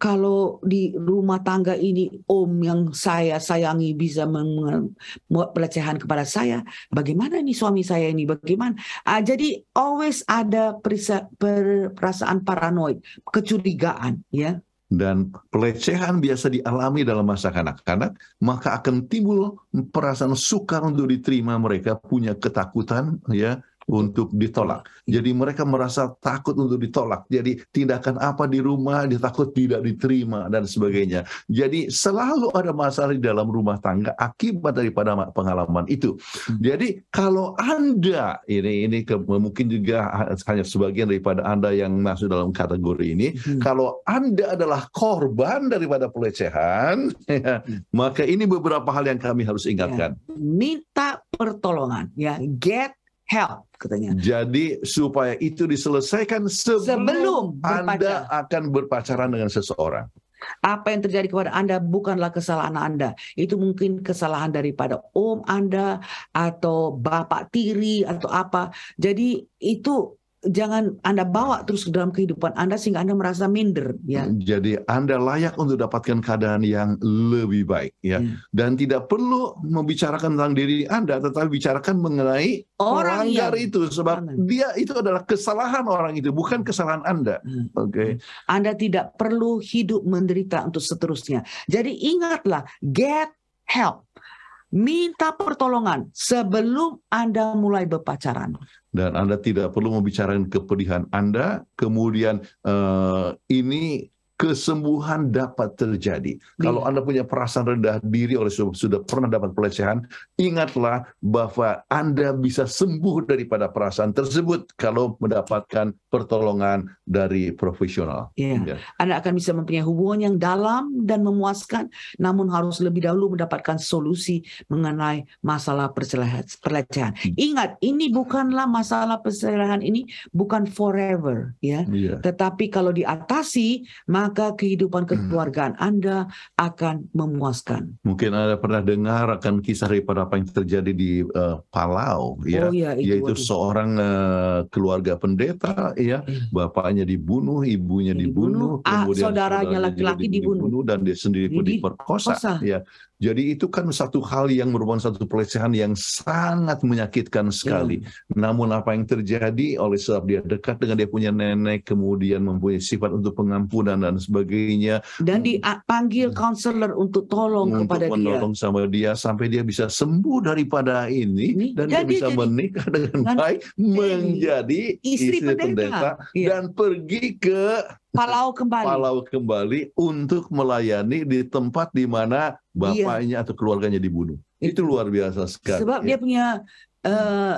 kalau di rumah tangga ini om yang saya sayangi bisa membuat pelecehan kepada saya, bagaimana ini suami saya ini, bagaimana? Ah, jadi always ada perasaan paranoid, kecurigaan ya dan pelecehan biasa dialami dalam masa kanak-kanak, maka akan timbul perasaan sukar untuk diterima mereka punya ketakutan ya untuk ditolak. Jadi mereka merasa takut untuk ditolak. Jadi tindakan apa di rumah ditakut tidak diterima dan sebagainya. Jadi selalu ada masalah di dalam rumah tangga akibat daripada pengalaman itu. Hmm. Jadi kalau Anda ini ini ke, mungkin juga hanya sebagian daripada Anda yang masuk dalam kategori ini, hmm. kalau Anda adalah korban daripada pelecehan, ya, hmm. maka ini beberapa hal yang kami harus ingatkan. Ya. Minta pertolongan ya, get help katanya. Jadi supaya itu diselesaikan sebelum, sebelum Anda akan berpacaran dengan seseorang. Apa yang terjadi kepada Anda bukanlah kesalahan Anda. Itu mungkin kesalahan daripada om Anda atau bapak tiri atau apa. Jadi itu jangan Anda bawa terus ke dalam kehidupan Anda sehingga Anda merasa minder ya. Jadi Anda layak untuk dapatkan keadaan yang lebih baik ya. Hmm. Dan tidak perlu membicarakan tentang diri Anda tetapi bicarakan mengenai orang pelanggar yang... itu sebab Amen. dia itu adalah kesalahan orang itu bukan kesalahan Anda. Hmm. hmm. Oke. Okay. Anda tidak perlu hidup menderita untuk seterusnya. Jadi ingatlah get help minta pertolongan sebelum Anda mulai berpacaran. Dan Anda tidak perlu membicarakan kepedihan Anda, kemudian uh, ini kesembuhan dapat terjadi. Hmm. Kalau Anda punya perasaan rendah diri oleh sudah, pernah dapat pelecehan, ingatlah bahwa Anda bisa sembuh daripada perasaan tersebut kalau mendapatkan pertolongan dari profesional. Yeah. Yeah. Anda akan bisa mempunyai hubungan yang dalam dan memuaskan, namun harus lebih dahulu mendapatkan solusi mengenai masalah pelecehan. Hmm. Ingat, ini bukanlah masalah pelecehan ini bukan forever, ya. Yeah. Tetapi kalau diatasi, maka maka kehidupan hmm. kekeluargaan Anda akan memuaskan. Mungkin Anda pernah dengar akan kisah daripada apa yang terjadi di uh, Palau, ya, oh, ya itu yaitu waduh. seorang uh, keluarga pendeta, ya, eh. bapaknya dibunuh, ibunya dibunuh, dibunuh ah, kemudian saudaranya laki-laki dibunuh. dibunuh dan dia sendiri pun diperkosa, ya. Jadi itu kan satu hal yang merupakan satu pelecehan yang sangat menyakitkan sekali. Hmm. Namun apa yang terjadi oleh sebab dia dekat dengan dia punya nenek, kemudian mempunyai sifat untuk pengampunan dan sebagainya. Dan dipanggil konselor untuk tolong untuk kepada menolong dia. menolong sama dia sampai dia bisa sembuh daripada ini, ini? dan dia bisa jadi, menikah dengan baik, menjadi istri, istri pendeta, pendeta iya. dan pergi ke Palau kembali. Palau kembali untuk melayani di tempat di mana iya. bapaknya iya. atau keluarganya dibunuh. Iya. Itu luar biasa sekali. Sebab ya. dia punya uh,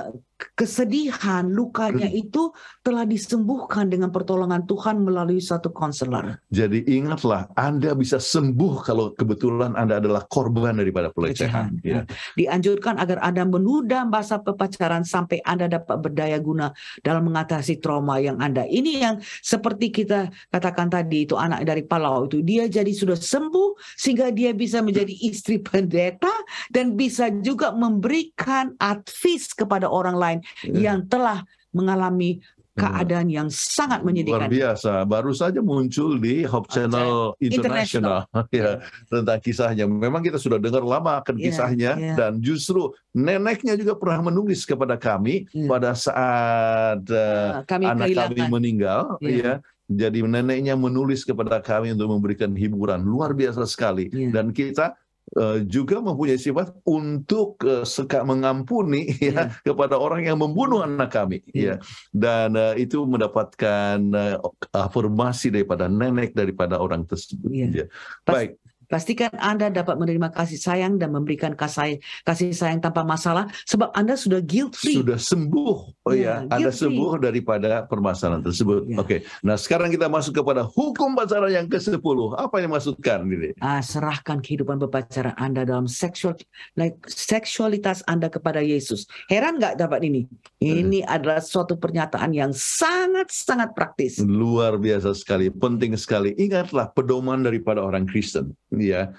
kesedihan, lukanya hmm. itu telah disembuhkan dengan pertolongan Tuhan melalui satu konselor. Jadi ingatlah, Anda bisa sembuh kalau kebetulan Anda adalah korban daripada pelecehan. pelecehan. Ya. ya. Dianjurkan agar Anda menunda masa pepacaran sampai Anda dapat berdaya guna dalam mengatasi trauma yang Anda. Ini yang seperti kita katakan tadi itu anak dari Palau itu, dia jadi sudah sembuh sehingga dia bisa menjadi istri pendeta dan bisa juga memberikan advis kepada orang lain lain iya. yang telah mengalami iya. keadaan yang sangat menyedihkan. Luar biasa, baru saja muncul di Hope Channel okay. International, ya, tentang kisahnya. Memang kita sudah dengar lama akan yeah, kisahnya yeah. dan justru neneknya juga pernah menulis kepada kami yeah. pada saat uh, kami anak kehilangan. kami meninggal, yeah. ya. Jadi neneknya menulis kepada kami untuk memberikan hiburan luar biasa sekali yeah. dan kita Eh, juga mempunyai sifat untuk eh, mengampuni ya ya kepada orang yang membunuh anak kami ya, ya dan uh, itu mendapatkan uh, afirmasi daripada nenek daripada orang tersebut iya. ya. Ya. Baik Pastikan Anda dapat menerima kasih sayang dan memberikan kasih kasih sayang tanpa masalah sebab Anda sudah guilt free. Sudah sembuh. Oh ya, ya Anda sembuh daripada permasalahan tersebut. Ya. Oke. Okay. Nah, sekarang kita masuk kepada hukum pacaran yang ke-10. Apa yang maksudkan ini? Ah, serahkan kehidupan berpacaran Anda dalam seksual like, seksualitas Anda kepada Yesus. Heran nggak dapat ini? Ini hmm. adalah suatu pernyataan yang sangat-sangat praktis. Luar biasa sekali, penting sekali. Ingatlah pedoman daripada orang Kristen ya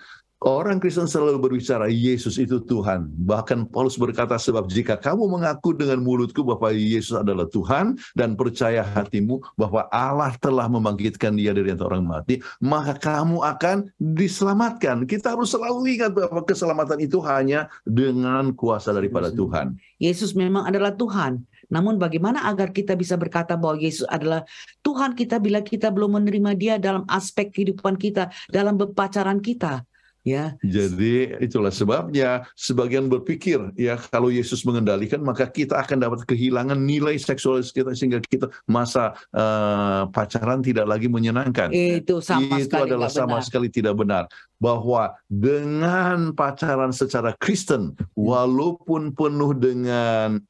Orang Kristen selalu berbicara Yesus itu Tuhan. Bahkan Paulus berkata sebab jika kamu mengaku dengan mulutku bahwa Yesus adalah Tuhan dan percaya hatimu bahwa Allah telah membangkitkan dia dari antara orang mati, maka kamu akan diselamatkan. Kita harus selalu ingat bahwa keselamatan itu hanya dengan kuasa daripada Tuhan. Yesus memang adalah Tuhan. Namun bagaimana agar kita bisa berkata bahwa Yesus adalah Tuhan kita bila kita belum menerima Dia dalam aspek kehidupan kita, dalam berpacaran kita, Ya. Jadi itulah sebabnya sebagian berpikir ya kalau Yesus mengendalikan maka kita akan dapat kehilangan nilai seksualis kita sehingga kita masa uh, pacaran tidak lagi menyenangkan. Itu sama itu adalah sama benar. sekali tidak benar bahwa dengan pacaran secara Kristen ya. walaupun penuh dengan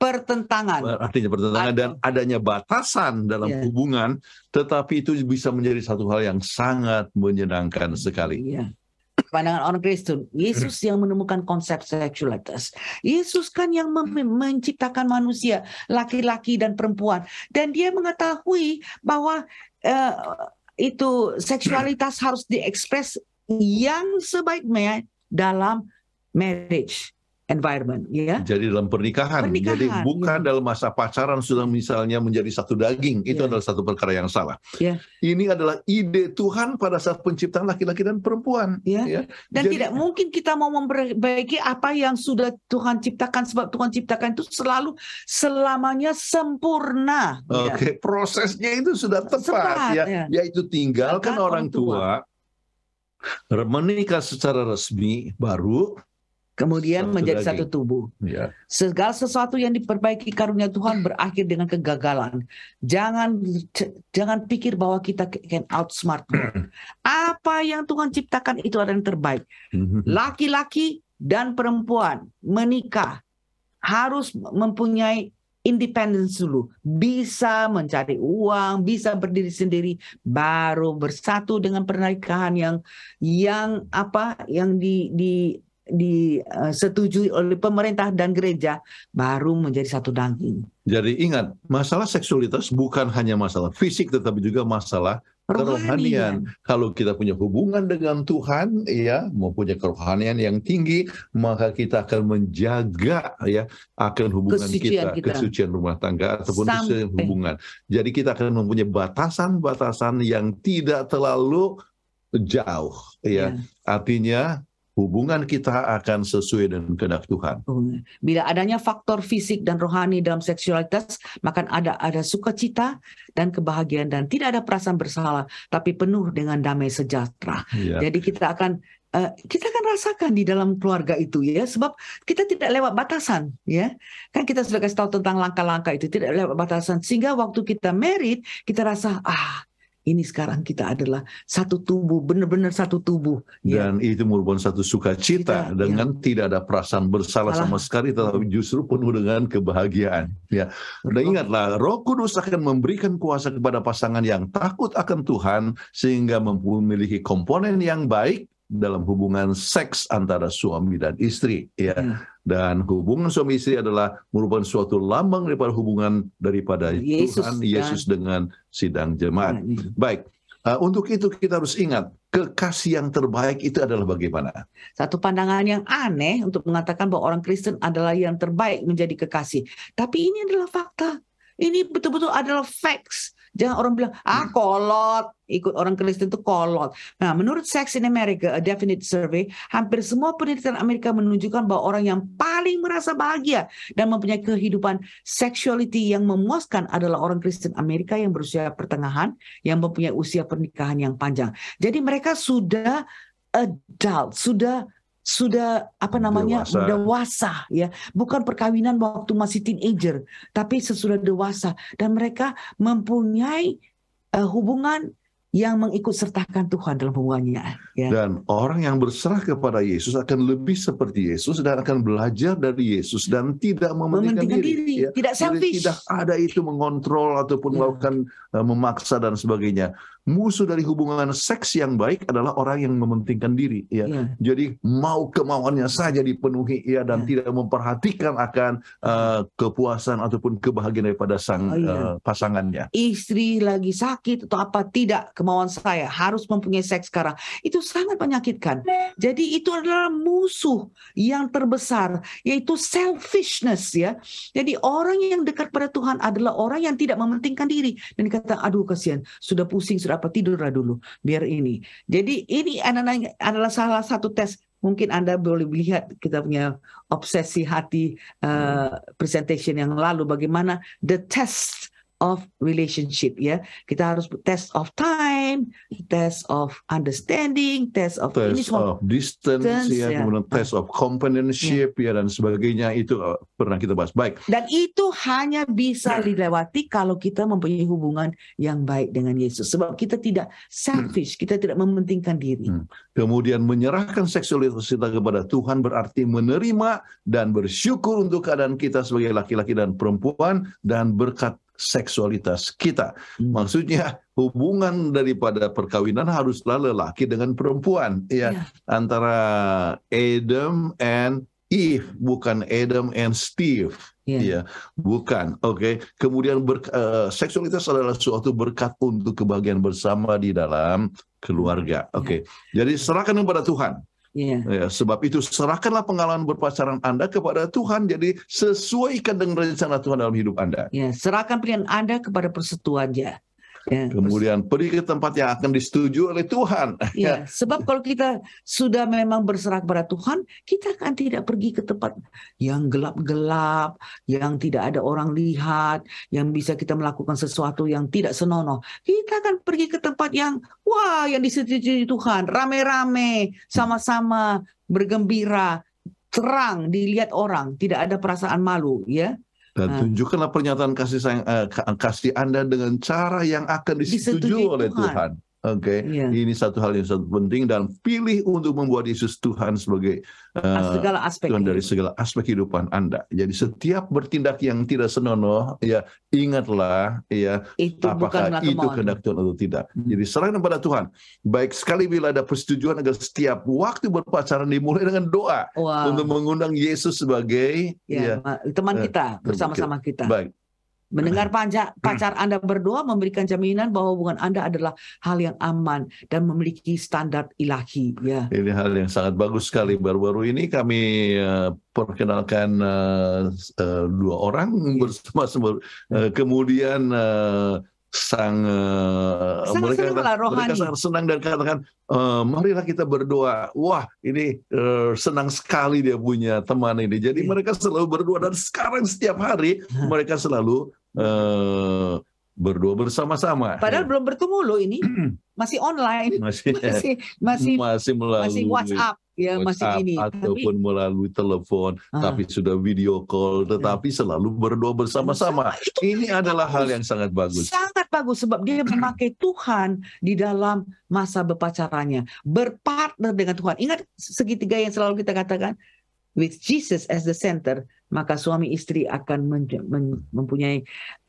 pertentangan. Artinya pertentangan Artinya. dan adanya batasan dalam yeah. hubungan, tetapi itu bisa menjadi satu hal yang sangat menyenangkan sekali. Yeah. Pandangan orang Kristen, Yesus yang menemukan konsep seksualitas. Yesus kan yang menciptakan manusia, laki-laki dan perempuan, dan dia mengetahui bahwa uh, itu seksualitas harus diekspres yang sebaiknya dalam marriage environment ya. Jadi dalam pernikahan, pernikahan. jadi bukan ya. dalam masa pacaran sudah misalnya menjadi satu daging, itu yeah. adalah satu perkara yang salah. Yeah. Ini adalah ide Tuhan pada saat penciptaan laki-laki dan perempuan yeah. ya. Dan jadi, tidak mungkin kita mau memperbaiki apa yang sudah Tuhan ciptakan sebab Tuhan ciptakan itu selalu selamanya sempurna. Ya. Oke, okay. prosesnya itu sudah tepat, tepat ya. ya. Yaitu tinggalkan orang tua, tua menikah secara resmi baru kemudian satu menjadi daging. satu tubuh. Ya. Segala sesuatu yang diperbaiki karunia Tuhan berakhir dengan kegagalan. Jangan jangan pikir bahwa kita can outsmart Apa yang Tuhan ciptakan itu adalah yang terbaik. Laki-laki dan perempuan menikah harus mempunyai independence dulu, bisa mencari uang, bisa berdiri sendiri, baru bersatu dengan pernikahan yang yang apa yang di di disetujui oleh pemerintah dan gereja baru menjadi satu daging. Jadi ingat, masalah seksualitas bukan hanya masalah fisik tetapi juga masalah kerohanian. Kalau kita punya hubungan dengan Tuhan, ya, mempunyai kerohanian yang tinggi, maka kita akan menjaga ya akan hubungan kesucian kita, kita, kesucian rumah tangga ataupun Sampai. kesucian hubungan. Jadi kita akan mempunyai batasan-batasan yang tidak terlalu jauh, ya. ya. Artinya hubungan kita akan sesuai dengan kehendak Tuhan. Bila adanya faktor fisik dan rohani dalam seksualitas, maka ada ada sukacita dan kebahagiaan dan tidak ada perasaan bersalah, tapi penuh dengan damai sejahtera. Ya. Jadi kita akan Uh, kita akan rasakan di dalam keluarga itu ya sebab kita tidak lewat batasan ya kan kita sudah kasih tahu tentang langkah-langkah itu tidak lewat batasan sehingga waktu kita merit kita rasa ah ini sekarang kita adalah satu tubuh, benar-benar satu tubuh. Ya. Dan ya. itu merupakan satu sukacita ya. dengan ya. tidak ada perasaan bersalah Salah. sama sekali, tetapi justru penuh dengan kebahagiaan. Ya, dan ingatlah, Roh Kudus akan memberikan kuasa kepada pasangan yang takut akan Tuhan sehingga memiliki komponen yang baik dalam hubungan seks antara suami dan istri ya hmm. dan hubungan suami istri adalah merupakan suatu lambang daripada hubungan daripada Yesus, Tuhan ya. Yesus dengan sidang jemaat hmm, hmm. baik uh, untuk itu kita harus ingat kekasih yang terbaik itu adalah bagaimana satu pandangan yang aneh untuk mengatakan bahwa orang Kristen adalah yang terbaik menjadi kekasih tapi ini adalah fakta ini betul-betul adalah facts Jangan orang bilang, ah hmm. kolot, ikut orang Kristen itu kolot. Nah, menurut Sex in America, a definite survey, hampir semua penelitian Amerika menunjukkan bahwa orang yang paling merasa bahagia dan mempunyai kehidupan sexuality yang memuaskan adalah orang Kristen Amerika yang berusia pertengahan, yang mempunyai usia pernikahan yang panjang. Jadi mereka sudah adult, sudah sudah apa namanya dewasa. dewasa ya, bukan perkawinan waktu masih teenager, tapi sesudah dewasa dan mereka mempunyai uh, hubungan yang mengikutsertakan Tuhan dalam hubungannya. Ya. Dan orang yang berserah kepada Yesus akan lebih seperti Yesus dan akan belajar dari Yesus dan tidak mementingkan, diri, diri. Ya. tidak selfish, tidak ada itu mengontrol ataupun ya. melakukan uh, memaksa dan sebagainya musuh dari hubungan seks yang baik adalah orang yang mementingkan diri ya. Iya. Jadi mau kemauannya saja dipenuhi ya dan iya. tidak memperhatikan akan uh, kepuasan ataupun kebahagiaan daripada sang oh, uh, pasangannya. Istri lagi sakit atau apa tidak kemauan saya harus mempunyai seks sekarang. Itu sangat menyakitkan. Jadi itu adalah musuh yang terbesar yaitu selfishness ya. Jadi orang yang dekat pada Tuhan adalah orang yang tidak mementingkan diri dan kata aduh kasihan sudah pusing sudah berapa tidurlah dulu biar ini. Jadi ini adalah salah satu tes mungkin Anda boleh lihat kita punya obsesi hati uh, presentation yang lalu bagaimana the test of relationship ya. Kita harus test of time, test of understanding, test of test ini semua. of distance, distance ya, ya, kemudian test of companionship ya. ya dan sebagainya itu uh, pernah kita bahas. Baik. Dan itu hanya bisa dilewati kalau kita mempunyai hubungan yang baik dengan Yesus. Sebab kita tidak selfish, kita tidak mementingkan diri. Hmm. Kemudian menyerahkan seksualitas kita kepada Tuhan berarti menerima dan bersyukur untuk keadaan kita sebagai laki-laki dan perempuan dan berkat seksualitas kita. Hmm. Maksudnya hubungan daripada perkawinan haruslah lelaki dengan perempuan ya, yeah. antara Adam and Eve bukan Adam and Steve ya, ya. bukan oke okay. kemudian ber, uh, eh, seksualitas adalah suatu berkat untuk kebahagiaan bersama di dalam keluarga oke okay. Iya. Yeah. jadi serahkan kepada Tuhan Yeah. Ya, sebab itu serahkanlah pengalaman berpacaran Anda kepada Tuhan. Jadi sesuaikan dengan rencana Tuhan dalam hidup Anda. Ya, serahkan pilihan Anda kepada persetujuan Ya. Kemudian pergi ke tempat yang akan disetujui oleh Tuhan. Ya, sebab kalau kita sudah memang berserah kepada Tuhan, kita akan tidak pergi ke tempat yang gelap-gelap, yang tidak ada orang lihat, yang bisa kita melakukan sesuatu yang tidak senonoh. Kita akan pergi ke tempat yang wah yang disetujui Tuhan, rame-rame, sama-sama bergembira, terang dilihat orang, tidak ada perasaan malu, ya. Dan nah. tunjukkanlah pernyataan kasih sayang eh, kasih Anda dengan cara yang akan disetujui, disetujui oleh Tuhan. Tuhan. Oke, okay. Iya. yeah. ini satu hal yang sangat penting dan pilih untuk membuat Yesus Tuhan sebagai uh, segala aspek Tuhan dari segala aspek kehidupan Anda. Jadi setiap bertindak yang tidak senonoh, ya ingatlah ya itu apakah itu kehendak Tuhan atau tidak. Hmm. Jadi serahkan kepada Tuhan. Baik sekali bila ada persetujuan agar setiap waktu berpacaran dimulai dengan doa wow. untuk mengundang Yesus sebagai yeah, ya, ya teman eh, kita bersama-sama kita. Baik. Mendengar hmm. pacar, hmm. pacar Anda berdoa memberikan jaminan bahwa hubungan Anda adalah hal yang aman dan memiliki standar ilahi. Ya. Ini hal yang sangat bagus sekali. Baru-baru ini kami eh, perkenalkan eh, eh, dua orang iya. bersama-sama. kemudian sang, mereka, kan mereka sangat senang dan katakan eh, marilah kita berdoa wah ini eh, senang sekali dia punya teman ini jadi iya. mereka selalu berdoa dan sekarang setiap hari mereka selalu eh, berdoa bersama-sama padahal belum bertemu loh ini masih online masih masih masih, melalui. masih WhatsApp ya WhatsApp masih ini ataupun tapi, melalui telepon ah, tapi sudah video call iya. tetapi selalu berdoa bersama-sama ini adalah hal yang sangat bagus sangat bagus sebab dia memakai Tuhan di dalam masa berpacarannya berpartner dengan Tuhan ingat segitiga yang selalu kita katakan with Jesus as the center maka suami istri akan mempunyai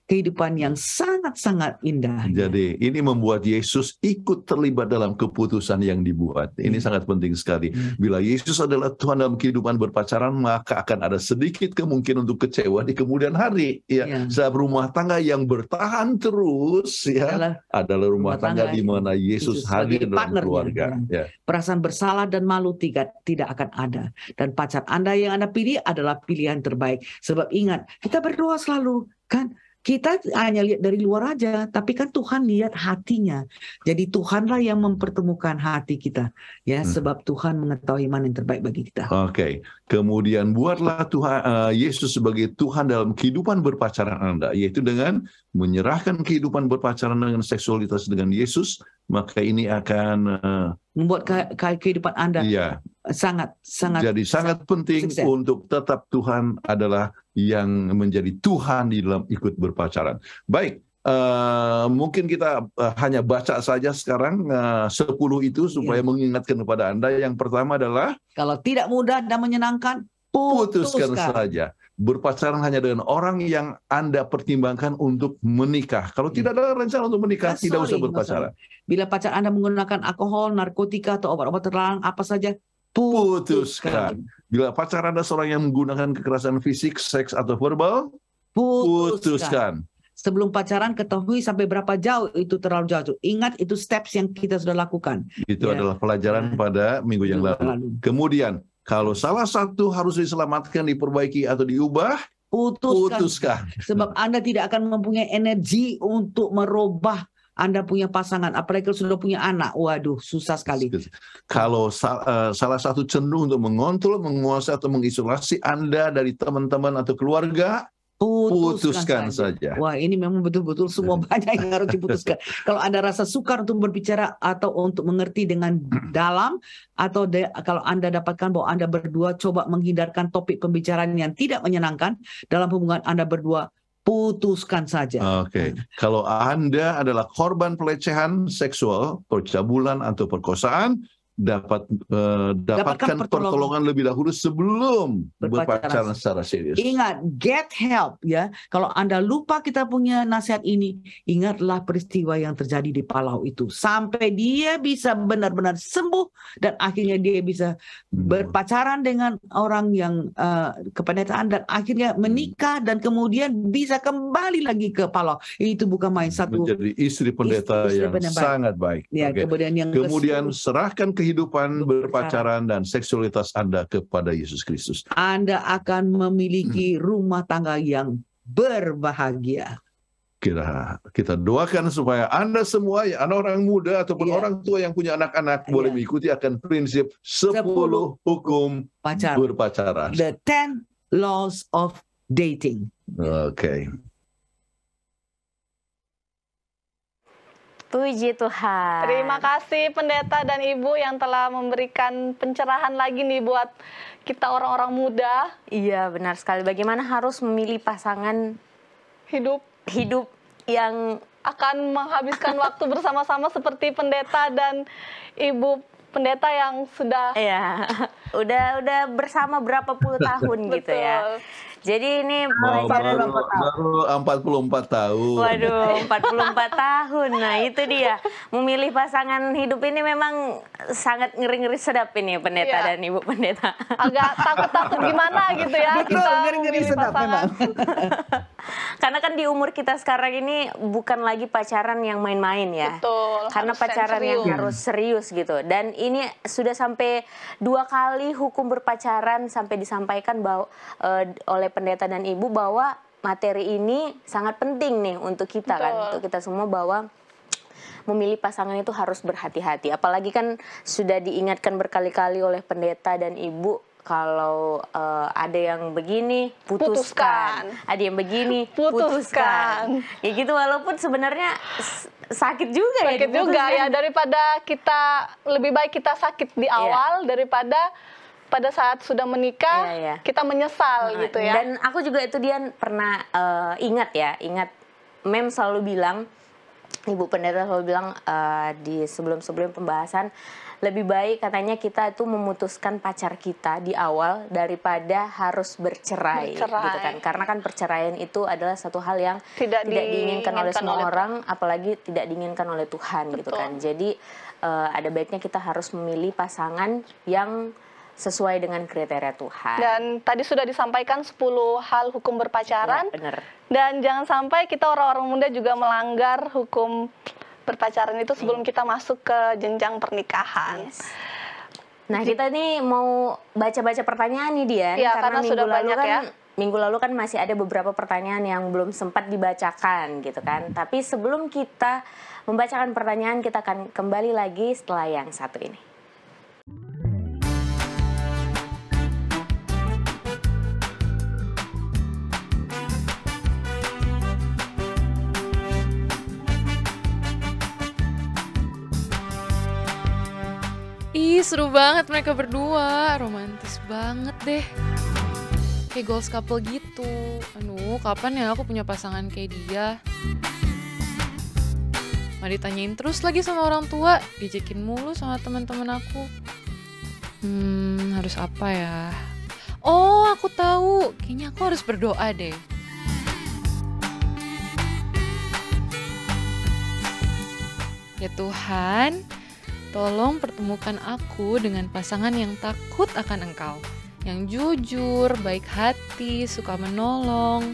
kehidupan yang sangat-sangat indah. Jadi ini membuat Yesus ikut terlibat dalam keputusan yang dibuat. Ini hmm. sangat penting sekali. Hmm. Bila Yesus adalah Tuhan dalam kehidupan berpacaran, maka akan ada sedikit kemungkinan untuk kecewa di kemudian hari. Ya, ya. sebab rumah tangga yang bertahan terus ya adalah, adalah rumah, rumah tangga, tangga di mana Yesus, Yesus hadir dalam keluarga. Ya. Perasaan bersalah dan malu tidak tidak akan ada. Dan pacar Anda yang Anda pilih adalah pilihan terbaik. Sebab ingat, kita berdoa selalu kan kita hanya lihat dari luar aja, tapi kan Tuhan lihat hatinya. Jadi Tuhanlah yang mempertemukan hati kita, ya, hmm. sebab Tuhan mengetahui mana yang terbaik bagi kita. Oke, okay. kemudian buatlah Tuhan uh, Yesus sebagai Tuhan dalam kehidupan berpacaran Anda, yaitu dengan menyerahkan kehidupan berpacaran dengan seksualitas dengan Yesus, maka ini akan uh, membuat ke kehidupan Anda iya. sangat sangat jadi sangat penting sukses. untuk tetap Tuhan adalah yang menjadi Tuhan di dalam ikut berpacaran. Baik, Uh, mungkin kita uh, hanya baca saja sekarang eh, sepuluh itu supaya yeah. mengingatkan kepada Anda. Yang pertama adalah kalau tidak mudah dan menyenangkan putuskan, putuskan saja. Berpacaran hanya dengan orang yang Anda pertimbangkan untuk menikah. Kalau tidak ada rencana untuk menikah, nah, tidak sorry, usah berpacaran. Bila pacar Anda menggunakan alkohol, narkotika atau obat-obat terlarang apa saja, putuskan. Bila pacar Anda seorang yang menggunakan kekerasan fisik, seks, atau verbal, putuskan. putuskan. Sebelum pacaran ketahui sampai berapa jauh itu terlalu jauh. Ingat itu steps yang kita sudah lakukan. Itu ya. adalah pelajaran pada minggu yang lalu. lalu. Kemudian kalau salah satu harus diselamatkan, diperbaiki atau diubah, putuskan. putuskan. Sebab Anda tidak akan mempunyai energi untuk merubah anda punya pasangan, apalagi kalau sudah punya anak, waduh susah sekali. Kalau eh, salah satu cenderung untuk mengontrol, menguasai atau mengisolasi Anda dari teman-teman atau keluarga, putuskan, putuskan saja. saja. Wah, ini memang betul-betul semua banyak yang harus diputuskan. kalau Anda rasa sukar untuk berbicara atau untuk mengerti dengan dalam atau de, kalau Anda dapatkan bahwa Anda berdua coba menghindarkan topik pembicaraan yang tidak menyenangkan dalam hubungan Anda berdua, putuskan saja. Oke. Okay. Nah. Kalau Anda adalah korban pelecehan seksual, percabulan atau perkosaan, dapat uh, dapatkan, pertolongan. pertolongan lebih dahulu sebelum berpacaran. berpacaran secara serius. Ingat, get help ya. Kalau Anda lupa kita punya nasihat ini, ingatlah peristiwa yang terjadi di Palau itu sampai dia bisa benar-benar sembuh dan akhirnya dia bisa hmm. berpacaran dengan orang yang uh, kependetaan dan akhirnya hmm. menikah dan kemudian bisa kembali lagi ke Palau. Itu bukan main satu menjadi istri pendeta istri, istri yang sangat baik. Ya, okay. kemudian yang kemudian serahkan ke kehidupan berpacaran dan seksualitas Anda kepada Yesus Kristus. Anda akan memiliki hmm. rumah tangga yang berbahagia. Kira-kira kita doakan supaya Anda semua ya anak orang muda ataupun yeah. orang tua yang punya anak-anak yeah. boleh mengikuti akan prinsip 10, hukum pacaran. berpacaran. The 10 laws of dating. Oke. Okay. Puji Tuhan. Terima kasih pendeta dan ibu yang telah memberikan pencerahan lagi nih buat kita orang-orang muda. Iya benar sekali. Bagaimana harus memilih pasangan hidup hidup yang akan menghabiskan waktu bersama-sama seperti pendeta dan ibu pendeta yang sudah ya udah udah bersama berapa puluh tahun gitu ya. Jadi ini baru, baru, baru 44 tahun. Waduh, 44 tahun. Nah, itu dia. Memilih pasangan hidup ini memang sangat ngeri-ngeri sedap ini Pendeta iya. dan Ibu Pendeta. Agak takut-takut gimana gitu ya Betul, ngeri-ngeri sedap pasangan. memang. Karena kan di umur kita sekarang ini bukan lagi pacaran yang main-main ya. Betul. Karena pacaran serius. yang harus serius gitu. Dan ini sudah sampai dua kali hukum berpacaran sampai disampaikan bahwa, uh, oleh oleh pendeta dan ibu bahwa materi ini sangat penting nih untuk kita kan, Betul. kan untuk kita semua bahwa memilih pasangan itu harus berhati-hati apalagi kan sudah diingatkan berkali-kali oleh pendeta dan ibu kalau uh, ada yang begini putuskan. putuskan ada yang begini putuskan, putuskan. ya gitu walaupun sebenarnya sakit juga ya sakit ya juga ya daripada kita lebih baik kita sakit di iya. awal yeah. daripada pada saat sudah menikah iya, iya. kita menyesal nah, gitu ya. Dan aku juga itu dia pernah uh, ingat ya, ingat mem selalu bilang Ibu pendeta selalu bilang uh, di sebelum-sebelum pembahasan lebih baik katanya kita itu memutuskan pacar kita di awal daripada harus bercerai, bercerai. gitu kan karena kan perceraian itu adalah satu hal yang tidak, tidak diinginkan, oleh semua oleh... orang apalagi tidak diinginkan oleh Tuhan gitu Betul. gitu kan jadi uh, ada baiknya kita harus memilih pasangan yang sesuai dengan kriteria Tuhan. Dan tadi sudah disampaikan 10 hal hukum berpacaran. Ya, benar. Dan jangan sampai kita orang-orang muda juga melanggar hukum berpacaran itu sebelum kita masuk ke jenjang pernikahan. Yes. Nah kita nih mau baca-baca pertanyaan nih dia, ya, karena, karena sudah banyak kan ya. minggu lalu kan masih ada beberapa pertanyaan yang belum sempat dibacakan gitu kan. Tapi sebelum kita membacakan pertanyaan kita akan kembali lagi setelah yang satu ini. seru banget mereka berdua. Romantis banget deh. Kayak goals couple gitu. anu kapan ya aku punya pasangan kayak dia? Mau ditanyain terus lagi sama orang tua. Dijekin mulu sama teman-teman aku. Hmm, harus apa ya? Oh, aku tahu. Kayaknya aku harus berdoa deh. Ya Tuhan, Tolong pertemukan aku dengan pasangan yang takut akan engkau, yang jujur, baik hati, suka menolong.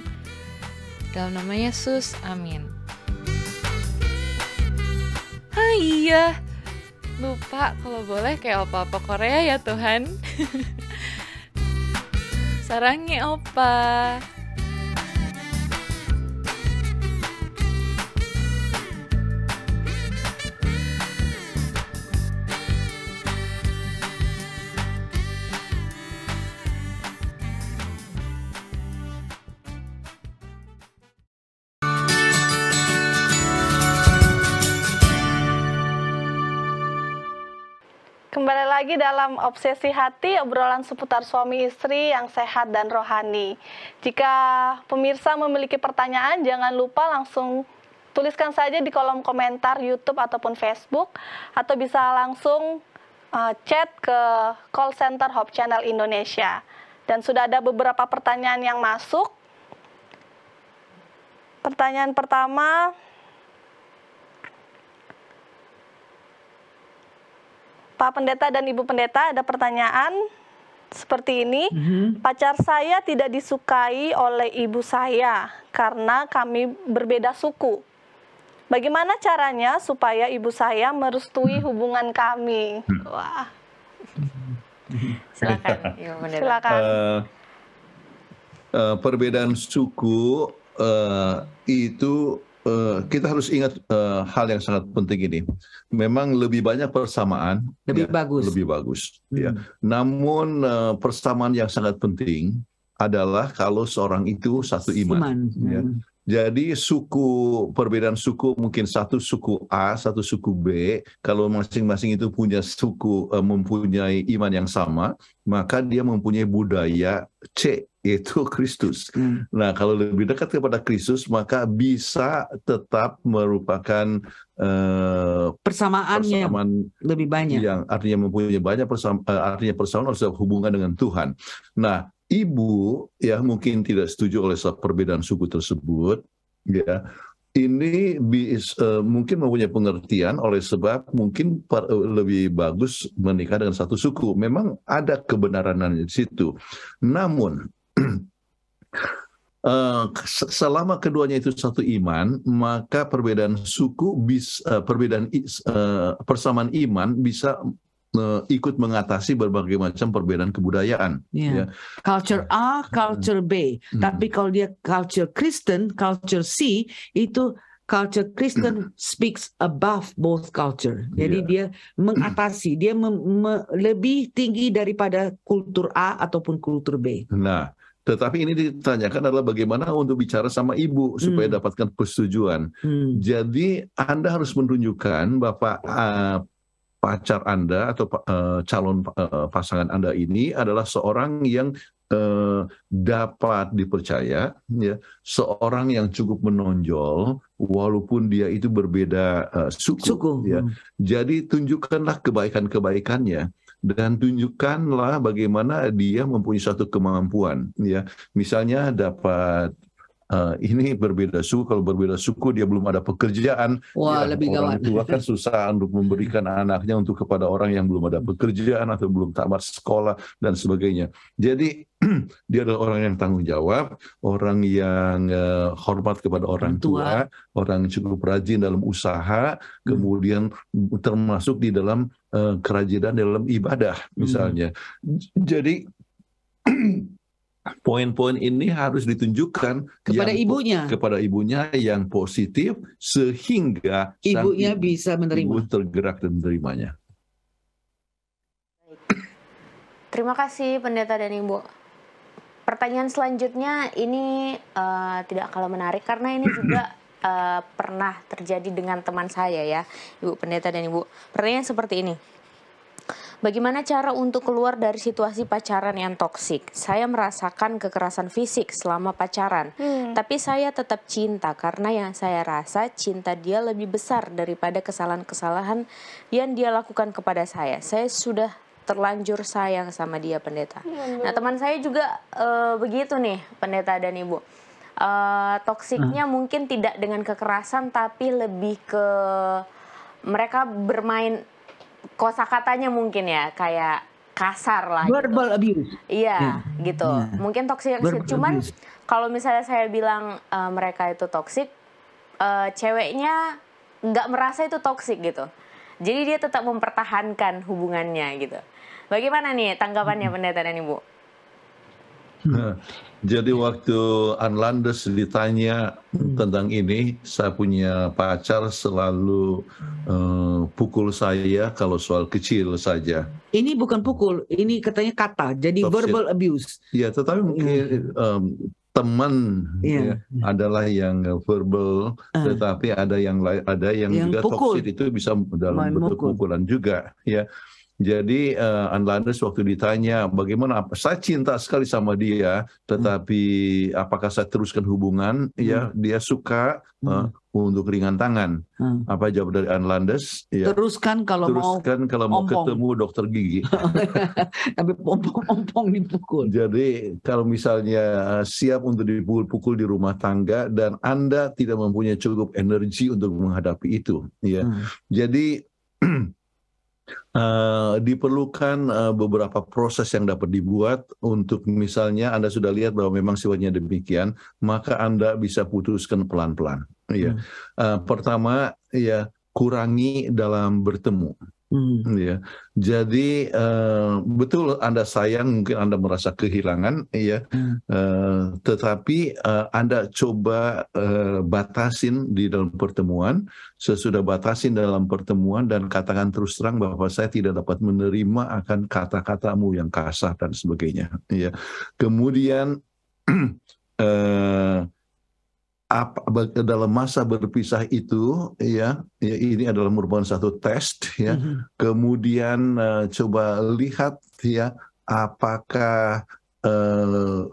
Dalam nama Yesus, amin. Hai, ah, iya. Lupa kalau boleh kayak opa-opa Korea ya Tuhan. Sarangnya opa. Kembali lagi dalam obsesi hati obrolan seputar suami istri yang sehat dan rohani. Jika pemirsa memiliki pertanyaan jangan lupa langsung tuliskan saja di kolom komentar YouTube ataupun Facebook atau bisa langsung uh, chat ke call center Hop Channel Indonesia. Dan sudah ada beberapa pertanyaan yang masuk. Pertanyaan pertama, Pak Pendeta dan Ibu Pendeta ada pertanyaan seperti ini. Mm-hmm. Pacar saya tidak disukai oleh ibu saya karena kami berbeda suku. Bagaimana caranya supaya ibu saya merestui hubungan kami? Hmm. Wah. Silakan, Ibu Pendeta. Silakan. Uh, uh, perbedaan suku uh, itu Uh, kita harus ingat uh, hal yang sangat penting ini. Memang lebih banyak persamaan, lebih ya, bagus, lebih bagus. Ya. Hmm. Ya. Namun uh, persamaan yang sangat penting adalah kalau seorang itu satu iman. iman. Ya. Hmm. Jadi suku perbedaan suku mungkin satu suku A, satu suku B, kalau masing-masing itu punya suku eh, mempunyai iman yang sama, maka dia mempunyai budaya C yaitu Kristus. Hmm. Nah, kalau lebih dekat kepada Kristus maka bisa tetap merupakan uh, persamaannya persamaan lebih banyak. Yang artinya mempunyai banyak persamaan eh, artinya persamaan harus hubungan dengan Tuhan. Nah, ibu ya mungkin tidak setuju oleh perbedaan suku tersebut ya ini bis, uh, mungkin mempunyai pengertian oleh sebab mungkin per, uh, eh, lebih bagus menikah dengan satu suku. Memang ada kebenaran di situ. Namun Uh, selama keduanya itu satu iman, maka perbedaan suku bis uh, perbedaan uh, persamaan iman bisa Eh, ikut mengatasi berbagai macam perbedaan kebudayaan. Yeah. Ya. Culture A, culture B. Hmm. Tapi kalau dia culture Kristen, culture C itu culture Kristen speaks above both culture. Jadi yeah. dia mengatasi, dia mem, me, lebih tinggi daripada kultur A ataupun kultur B. Nah, tetapi ini ditanyakan adalah bagaimana untuk bicara sama ibu supaya hmm. dapatkan persetujuan. Hmm. Jadi Anda harus menunjukkan Bapak uh, pacar Anda atau uh, calon uh, pasangan Anda ini adalah seorang yang uh, dapat dipercaya ya seorang yang cukup menonjol walaupun dia itu berbeda uh, suku, suku ya hmm. jadi tunjukkanlah kebaikan-kebaikannya dan tunjukkanlah bagaimana dia mempunyai suatu kemampuan ya misalnya dapat Uh, ini berbeda suku. Kalau berbeda suku dia belum ada pekerjaan. Wah, ya, lebih orang gawat. tua kan susah untuk memberikan anaknya untuk kepada orang yang belum ada pekerjaan atau belum tamat sekolah dan sebagainya. Jadi dia adalah orang yang tanggung jawab, orang yang uh, hormat kepada orang tua, tua, orang yang cukup rajin dalam usaha, hmm. kemudian termasuk di dalam uh, kerajinan dalam ibadah misalnya. Hmm. Jadi poin-poin ini harus ditunjukkan kepada yang, ibunya kepada ibunya yang positif sehingga ibunya bisa menerima ibu tergerak dan menerimanya terima kasih pendeta dan ibu pertanyaan selanjutnya ini uh, tidak kalau menarik karena ini juga uh, pernah terjadi dengan teman saya ya ibu pendeta dan ibu pertanyaan seperti ini Bagaimana cara untuk keluar dari situasi pacaran yang toksik? Saya merasakan kekerasan fisik selama pacaran, hmm. tapi saya tetap cinta karena yang saya rasa cinta dia lebih besar daripada kesalahan-kesalahan yang dia lakukan kepada saya. Saya sudah terlanjur sayang sama dia pendeta. Nah teman saya juga uh, begitu nih pendeta dan ibu. Uh, toksiknya hmm. mungkin tidak dengan kekerasan tapi lebih ke mereka bermain Kosa katanya mungkin ya kayak kasar lah gitu. verbal gitu. abuse iya yeah. gitu yeah. mungkin toksik cuman kalau misalnya saya bilang uh, mereka itu toksik, uh, e, ceweknya nggak merasa itu toksik gitu jadi dia tetap mempertahankan hubungannya gitu bagaimana nih tanggapannya pendeta dan ibu Hmm. Nah, jadi waktu Anlandes ditanya hmm. tentang ini, saya punya pacar selalu uh, pukul saya kalau soal kecil saja. Ini bukan pukul, ini katanya kata, jadi Top verbal abuse. Iya, tetapi hmm. mungkin um, teman yeah. ya, adalah yang verbal, uh. tetapi ada yang ada yang, yang juga pukul. toksik itu bisa dalam Main bentuk pukulan juga, ya. Jadi uh, eh, Anlandes waktu ditanya bagaimana apa? saya cinta sekali sama dia, tetapi hmm. apakah saya teruskan hubungan? Ya, hmm. Ya, dia suka eh, hmm. uh, untuk ringan tangan. Hmm. Apa jawab dari Anlandes? Ya. Teruskan kalau Teruskan mau kalau mau ketemu dokter gigi. Tapi pompong-pompong dipukul. Jadi kalau misalnya eh, siap untuk dipukul-pukul di rumah tangga dan Anda tidak mempunyai cukup energi untuk menghadapi itu, ya. Hmm. Jadi Uh, diperlukan uh, beberapa proses yang dapat dibuat untuk misalnya Anda sudah lihat bahwa memang sifatnya demikian, maka Anda bisa putuskan pelan-pelan. Ya. Hmm. Uh, pertama, ya kurangi dalam bertemu. Hmm. Ya. Jadi uh, betul Anda sayang, mungkin Anda merasa kehilangan, ya. Hmm. Uh, tetapi uh, Anda coba uh, batasin di dalam pertemuan. Sesudah batasin dalam pertemuan dan katakan terus terang bahwa saya tidak dapat menerima akan kata-katamu yang kasar dan sebagainya. Ya. Kemudian uh, apa, dalam masa berpisah itu ya, ya ini adalah merupakan satu tes ya. Mm-hmm. Kemudian uh, coba lihat ya apakah uh,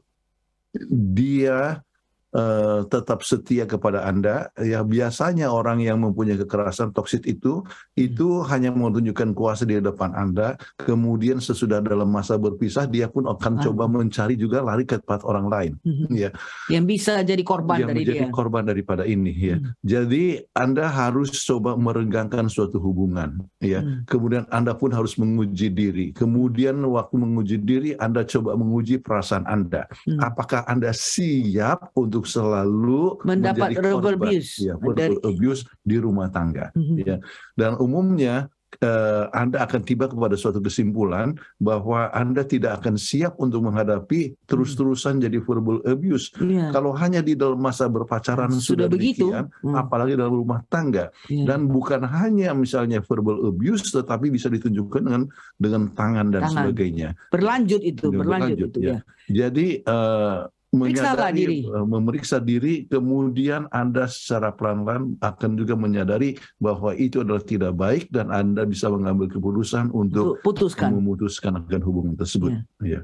dia Eh, tetap setia kepada Anda. Ya biasanya orang yang mempunyai kekerasan toksik itu hmm. itu hanya menunjukkan kuasa di depan Anda, kemudian sesudah dalam masa berpisah dia pun akan ah. coba mencari juga lari ke tempat orang lain, hmm. ya. Yang bisa jadi korban yang dari menjadi dia. korban daripada ini, ya. Hmm. Jadi Anda harus coba merenggangkan suatu hubungan, ya. Hmm. Kemudian Anda pun harus menguji diri. Kemudian waktu menguji diri Anda coba menguji perasaan Anda. Hmm. Apakah Anda siap untuk untuk selalu mendapat verbal abuse, ya, dari... abuse di rumah tangga. Mm -hmm. ya. Dan umumnya eh, Anda akan tiba kepada suatu kesimpulan bahwa Anda tidak akan siap untuk menghadapi terus-terusan jadi verbal abuse. Yeah. Kalau hanya di dalam masa berpacaran sudah, sudah begitu, demikian, hmm. apalagi dalam rumah tangga. Yeah. Dan bukan hanya misalnya verbal abuse, tetapi bisa ditunjukkan dengan dengan tangan dan tangan. sebagainya. Berlanjut itu, berlanjut, berlanjut itu. Ya. ya. Jadi uh, menyadari diri. Eh, memeriksa diri kemudian Anda secara pelan-pelan akan juga menyadari bahwa itu adalah tidak baik dan Anda bisa mengambil keputusan untuk Putuskan. memutuskan akan hubungan tersebut ya.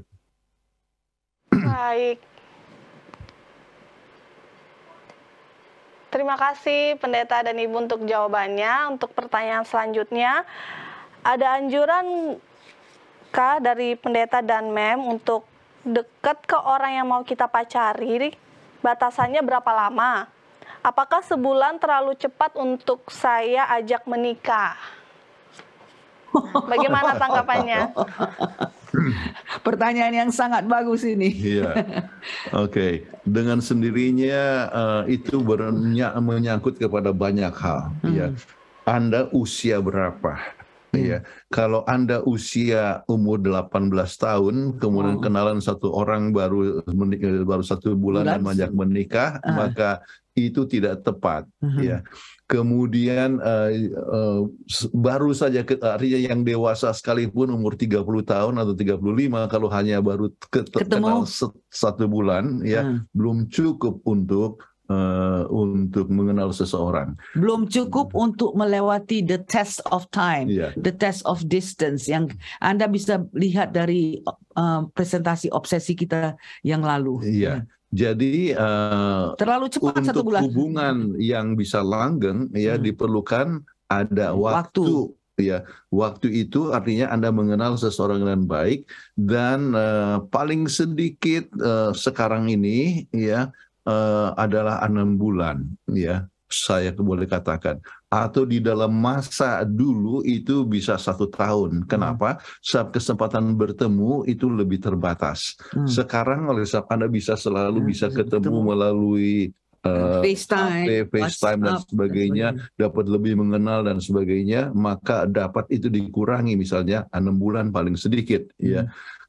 Ya. Baik. Terima kasih pendeta dan ibu untuk jawabannya. Untuk pertanyaan selanjutnya ada anjuran kah dari pendeta dan mem untuk deket ke orang yang mau kita pacari, batasannya berapa lama? Apakah sebulan terlalu cepat untuk saya ajak menikah? Bagaimana tanggapannya? Pertanyaan yang sangat bagus ini. Iya. Oke, okay. dengan sendirinya uh, itu menyangkut kepada banyak hal. Iya. Hmm. Ya. Anda usia berapa? Ya, kalau Anda usia umur 18 tahun, kemudian oh. kenalan satu orang baru baru satu bulan dan banyak menikah, uh. maka itu tidak tepat. Uh -huh. Ya, kemudian uh, uh, baru saja ke, artinya yang dewasa sekalipun umur 30 tahun atau 35 kalau hanya baru ket Ketemu. kenal satu bulan, ya uh. belum cukup untuk uh, untuk mengenal seseorang. Belum cukup hmm. untuk melewati the test of time, yeah. the test of distance yang Anda bisa lihat dari uh, presentasi obsesi kita yang lalu. Iya. Yeah. Hmm. Jadi uh, terlalu cepat untuk satu bulan. hubungan yang bisa langgeng ya hmm. diperlukan ada waktu. waktu ya waktu itu artinya anda mengenal seseorang dengan baik dan uh, paling sedikit uh, sekarang ini ya uh, adalah enam bulan ya saya boleh katakan atau di dalam masa dulu itu bisa satu tahun. Hmm. Kenapa? Saat kesempatan bertemu itu lebih terbatas. Hmm. Sekarang oleh sebab Anda bisa selalu hmm, bisa ketemu melalui uh, FaceTime, FaceTime dan ya, sebagainya, dapat lebih mengenal dan sebagainya, maka dapat itu dikurangi misalnya enam bulan paling sedikit. Ya. Hmm. Ya,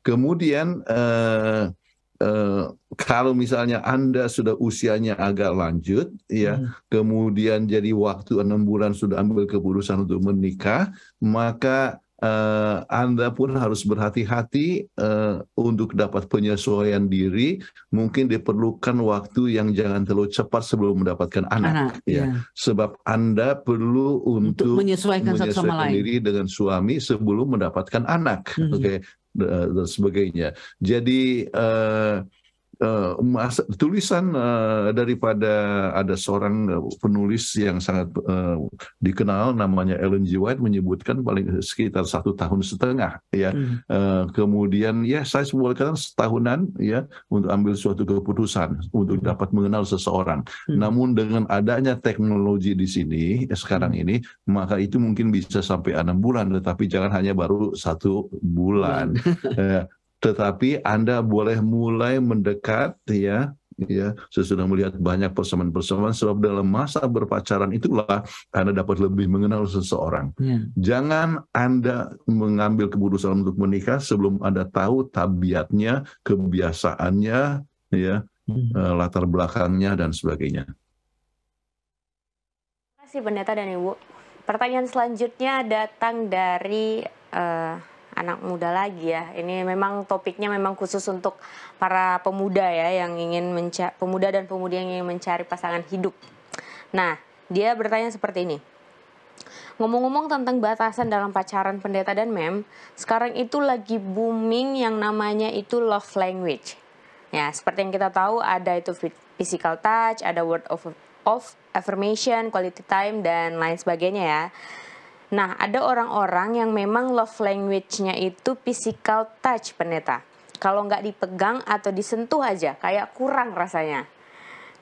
kemudian. Uh, Eh, kalau misalnya Anda sudah usianya agak lanjut ya, hmm. kemudian jadi waktu enam bulan sudah ambil keputusan untuk menikah, maka Uh, Anda pun harus berhati-hati uh, untuk dapat penyesuaian diri. Mungkin diperlukan waktu yang jangan terlalu cepat sebelum mendapatkan anak, anak ya. ya. Sebab Anda perlu untuk, untuk menyesuaikan, menyesuaikan satu sama diri lain. dengan suami sebelum mendapatkan anak. Hmm. Oke, okay? dan sebagainya jadi eh, uh, tulisan uh, daripada ada seorang eh, penulis yang sangat uh, dikenal namanya Ellen G. White menyebutkan paling sekitar satu tahun setengah ya hmm. uh, kemudian ya saya sebuah kata setahunan ya untuk ambil suatu keputusan untuk hmm. dapat mengenal seseorang hmm. namun dengan adanya teknologi di sini ya, sekarang hmm. ini maka itu mungkin bisa sampai enam bulan tetapi jangan hanya baru satu bulan uh, tetapi Anda boleh mulai mendekat ya ya sudah melihat banyak persamaan-persamaan sebab dalam masa berpacaran itulah Anda dapat lebih mengenal seseorang. Ya. Jangan Anda mengambil keputusan untuk menikah sebelum Anda tahu tabiatnya, kebiasaannya, ya, ya. latar belakangnya dan sebagainya. Terima kasih Pendeta dan Ibu. Pertanyaan selanjutnya datang dari uh, anak muda lagi ya. Ini memang topiknya memang khusus untuk para pemuda ya yang ingin mencari pemuda dan pemudi yang ingin mencari pasangan hidup. Nah, dia bertanya seperti ini. Ngomong-ngomong tentang batasan dalam pacaran pendeta dan mem, sekarang itu lagi booming yang namanya itu love language. Ya, seperti yang kita tahu ada itu physical touch, ada word of, of affirmation, quality time, dan lain sebagainya ya. Nah, ada orang-orang yang memang love language-nya itu physical touch, pendeta. Kalau nggak dipegang atau disentuh aja, kayak kurang rasanya.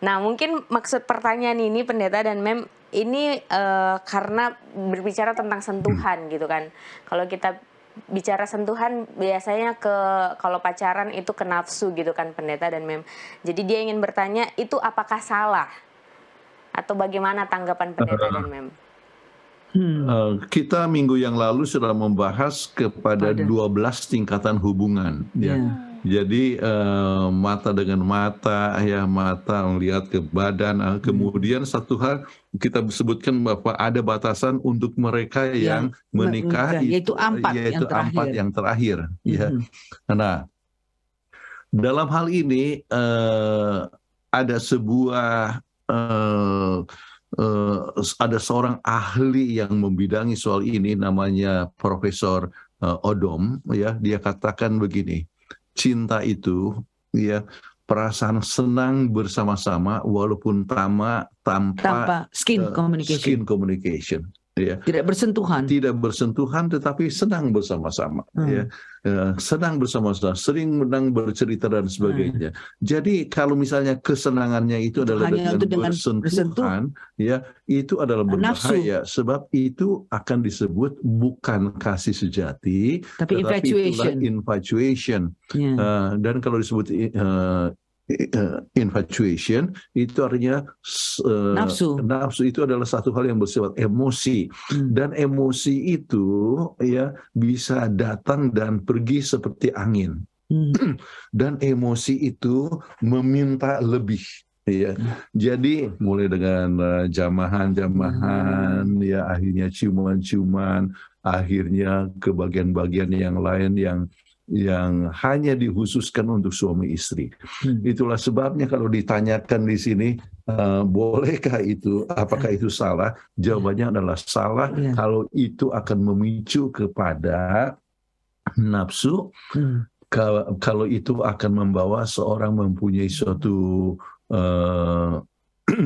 Nah, mungkin maksud pertanyaan ini, pendeta dan mem, ini uh, karena berbicara tentang sentuhan gitu kan. Kalau kita bicara sentuhan biasanya ke kalau pacaran itu ke nafsu gitu kan pendeta dan mem. Jadi dia ingin bertanya itu apakah salah atau bagaimana tanggapan pendeta dan ah. mem? Hmm. Eh, kita minggu yang lalu sudah membahas kepada Pada. 12 tingkatan hubungan. Ya. Yeah. Jadi uh, mata dengan mata, ya mata melihat ke badan. Uh, kemudian satu hal kita sebutkan bahwa ada batasan untuk mereka yang, yang menikah, yaitu empat, yang terakhir. yang terakhir. Ya. hmm Ya. Nah, dalam hal ini uh, ada sebuah uh, uh, ada seorang ahli yang membidangi soal ini namanya Profesor uh, Odom ya dia katakan begini cinta itu ya perasaan senang bersama-sama walaupun tama, tanpa, tanpa skin uh, communication. Skin communication ya. tidak bersentuhan tidak bersentuhan tetapi senang bersama-sama hmm. ya eh, senang bersama-sama sering menang bercerita dan hmm. sebagainya hmm. jadi kalau misalnya kesenangannya itu adalah Hanya dengan, dengan bersentuhan bersentuh. ya itu adalah berbahaya Nafsu. sebab itu akan disebut bukan kasih sejati tapi tetapi infatuation, infatuation. Yeah. Ya. Uh, dan kalau disebut uh, uh, infatuation itu artinya uh, nafsu. Nafsu itu adalah satu hal yang bersifat emosi hmm. dan emosi itu ya bisa datang dan pergi seperti angin. Hmm. Dan emosi itu meminta lebih. ya hmm. Jadi mulai dengan eh, jamahan-jamahan, hmm. ya akhirnya ciuman-ciuman, akhirnya ke bagian-bagian yang lain yang yang hanya dikhususkan untuk suami istri. Hmm. Itulah sebabnya kalau ditanyakan di sini uh, bolehkah itu apakah itu salah? Jawabannya adalah salah ya. kalau itu akan memicu kepada nafsu hmm. kalau, itu akan membawa seorang mempunyai suatu uh,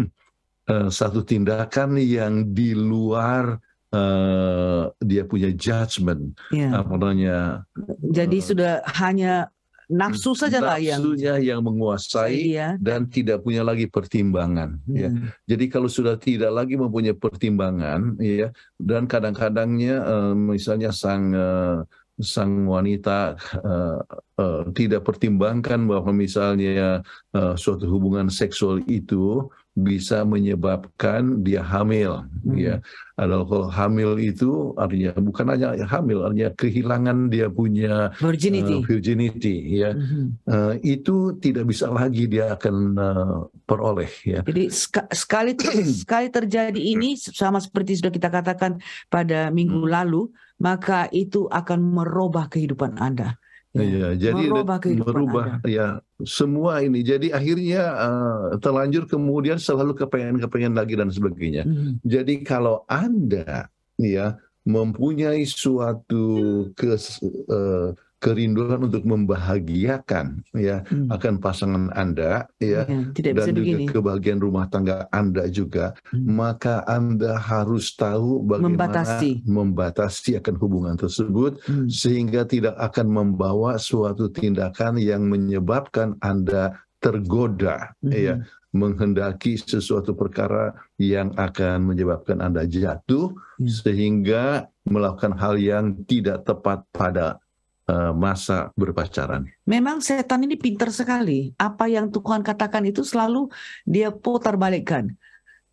satu tindakan yang di luar uh, dia punya judgement yeah. apa namanya jadi uh, sudah hanya nafsu saja lah yang nafsunya yang menguasai iya. dan tidak punya lagi pertimbangan ya. hmm. ya jadi kalau sudah tidak lagi mempunyai pertimbangan ya dan kadang-kadangnya uh, misalnya sang uh, sang wanita uh, uh, tidak pertimbangkan bahwa misalnya uh, suatu hubungan seksual itu bisa menyebabkan dia hamil hmm. ya kalau hamil itu artinya bukan hanya hamil artinya kehilangan dia punya virginity, uh, virginity ya hmm. uh, itu tidak bisa lagi dia akan uh, peroleh ya jadi sekali ter sekali terjadi ini sama seperti sudah kita katakan pada minggu hmm. lalu maka itu akan merubah kehidupan anda Ya, ya jadi merubah, merubah Anda. ya semua ini. Jadi akhirnya uh, terlanjur kemudian selalu kepengen-kepengen lagi dan sebagainya. Hmm. Jadi kalau Anda ya mempunyai suatu kes, uh, kerinduan untuk membahagiakan ya hmm. akan pasangan Anda ya, ya tidak dan bisa juga begini. kebahagiaan rumah tangga Anda juga hmm. maka Anda harus tahu bagaimana membatasi, membatasi akan hubungan tersebut hmm. sehingga tidak akan membawa suatu tindakan yang menyebabkan Anda tergoda hmm. ya menghendaki sesuatu perkara yang akan menyebabkan Anda jatuh hmm. sehingga melakukan hal yang tidak tepat pada Eh, masa berpacaran. Memang setan ini pintar sekali. Apa yang Tuhan katakan itu selalu dia putar balikkan.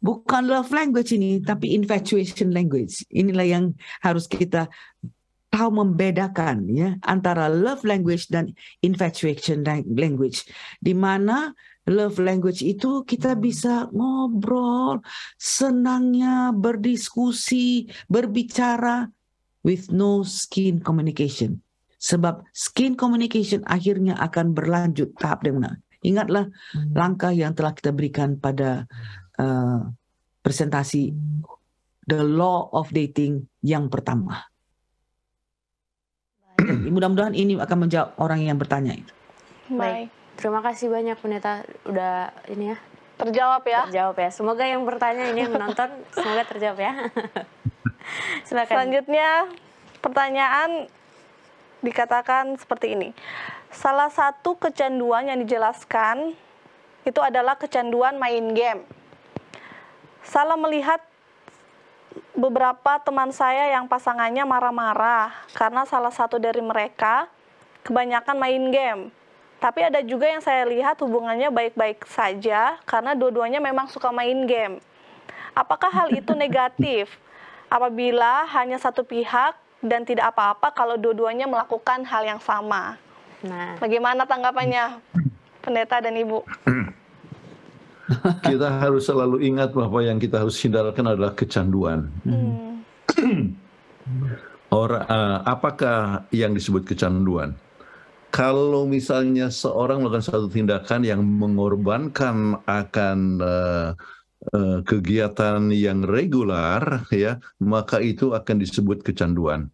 Bukan love language ini, tapi infatuation language. Inilah yang harus kita tahu membedakan ya antara love language dan infatuation language. Di mana love language itu kita bisa ngobrol, senangnya berdiskusi, berbicara with no skin communication Sebab skin communication akhirnya akan berlanjut tahap yang Ingatlah hmm. langkah yang telah kita berikan pada uh, presentasi The Law of Dating yang pertama. Mudah-mudahan ini akan menjawab orang yang bertanya itu. Baik. Terima kasih banyak pendeta udah ini ya. Terjawab ya. Terjawab ya. Semoga yang bertanya ini yang menonton semoga terjawab ya. Selanjutnya pertanyaan dikatakan seperti ini. Salah satu kecanduan yang dijelaskan itu adalah kecanduan main game. Salah melihat beberapa teman saya yang pasangannya marah-marah karena salah satu dari mereka kebanyakan main game. Tapi ada juga yang saya lihat hubungannya baik-baik saja karena dua-duanya memang suka main game. Apakah hal itu negatif? Apabila hanya satu pihak dan tidak apa-apa kalau dua-duanya melakukan hal yang sama. Nah, bagaimana tanggapannya pendeta dan ibu? Kita harus selalu ingat bahwa yang kita harus hindarkan adalah kecanduan. Hmm. Orang, uh, eh, apakah yang disebut kecanduan? Kalau misalnya seorang melakukan satu tindakan yang mengorbankan akan uh, Eh, kegiatan yang regular ya maka itu akan disebut kecanduan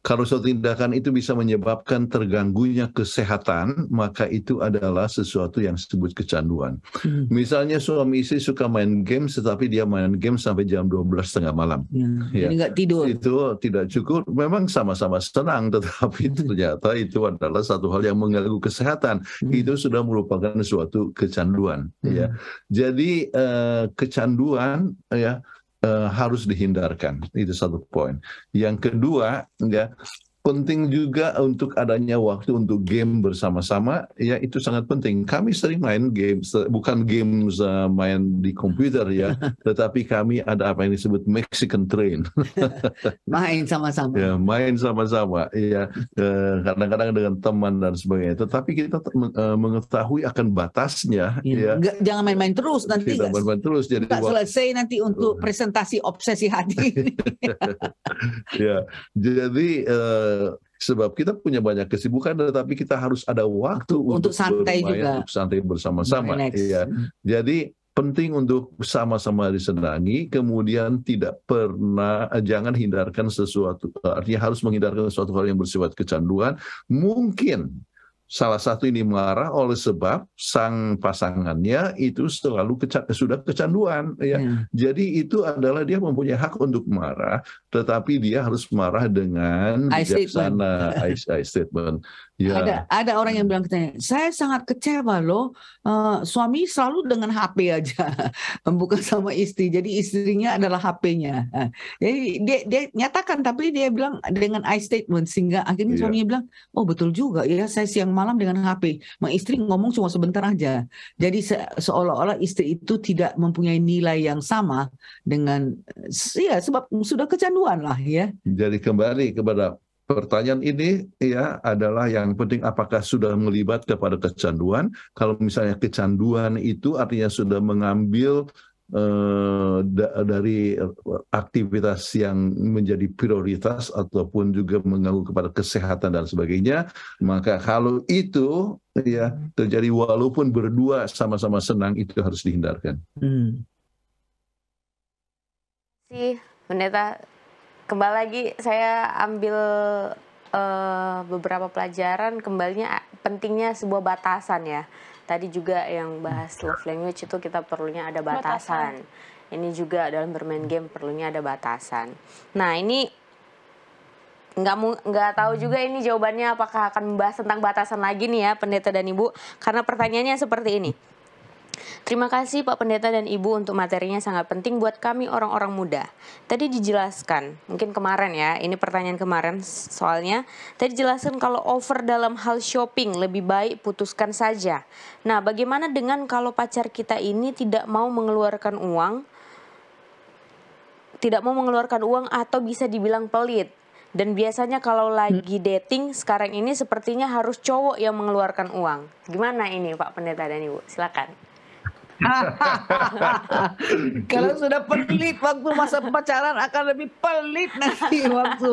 kalau suatu tindakan itu bisa menyebabkan terganggunya kesehatan, maka itu adalah sesuatu yang disebut kecanduan. Hmm. Misalnya suami istri suka main game, tetapi dia main game sampai jam 12 setengah malam. Hmm. Ya. Ini ya. nggak tidur. Itu tidak cukup. Memang sama-sama senang, tetapi hmm. ternyata itu adalah satu hal yang mengganggu kesehatan. Hmm. Itu sudah merupakan suatu kecanduan. Ya. Hmm. Ya. Jadi uh, kecanduan ya uh, harus dihindarkan. Itu satu poin. Yang kedua, ya, penting juga untuk adanya waktu untuk game bersama-sama ya itu sangat penting kami sering main game bukan games uh, main di komputer ya tetapi kami ada apa yang disebut Mexican train main sama-sama ya main sama-sama ya kadang-kadang dengan teman dan sebagainya tetapi kita eh, mengetahui akan batasnya ya, ya. Nggak, jangan main-main terus nanti tidak main-main terus jadi Nggak selesai nanti untuk presentasi obsesi hati ya jadi uh, sebab kita punya banyak kesibukan tetapi kita harus ada waktu untuk, untuk santai bermain, juga untuk santai bersama-sama ya jadi penting untuk sama-sama disenangi kemudian tidak pernah eh, jangan hindarkan sesuatu artinya harus menghindarkan sesuatu hal yang bersifat kecanduan mungkin Salah satu ini marah oleh sebab sang pasangannya itu selalu keca sudah kecanduan ya. Hmm. Jadi itu adalah dia mempunyai hak untuk marah, tetapi dia harus marah dengan bijaksana statement. statement. Yeah. Ada ada orang yang bilang katanya, saya sangat kecewa loh, uh, suami selalu dengan HP aja, bukan sama istri. Jadi istrinya adalah HP-nya. Eh, jadi dia, dia nyatakan, tapi dia bilang dengan I statement sehingga akhirnya yeah. suaminya bilang, oh betul juga ya, saya siang malam dengan HP. mengistri istri ngomong cuma sebentar aja. Jadi se seolah-olah istri itu tidak mempunyai nilai yang sama dengan, ya sebab sudah kecanduan lah ya. Jadi kembali kepada Pertanyaan ini ya adalah yang penting apakah sudah melibat kepada kecanduan? Kalau misalnya kecanduan itu artinya sudah mengambil eh, dari eh, aktivitas yang menjadi prioritas ataupun juga mengganggu kepada kesehatan dan sebagainya, maka kalau itu ya terjadi walaupun berdua sama-sama senang itu harus dihindarkan. Hmm. Si pendeta kembali lagi saya ambil uh, beberapa pelajaran kembalinya eh, pentingnya sebuah batasan ya tadi juga yang bahas love language itu kita perlunya ada batasan. batasan. Ini juga dalam bermain game perlunya ada batasan. Nah ini nggak mau nggak tahu juga ini jawabannya apakah akan membahas tentang batasan lagi nih ya pendeta dan ibu karena pertanyaannya seperti ini. Terima kasih Pak Pendeta dan Ibu untuk materinya sangat penting buat kami orang-orang muda. Tadi dijelaskan, mungkin kemarin ya, ini pertanyaan kemarin soalnya. Tadi dijelaskan kalau over dalam hal shopping lebih baik putuskan saja. Nah, bagaimana dengan kalau pacar kita ini tidak mau mengeluarkan uang, tidak mau mengeluarkan uang atau bisa dibilang pelit? Dan biasanya kalau lagi dating sekarang ini sepertinya harus cowok yang mengeluarkan uang. Gimana ini Pak Pendeta dan Ibu? Silakan. Kalau sudah pelit waktu masa pacaran akan lebih pelit nanti waktu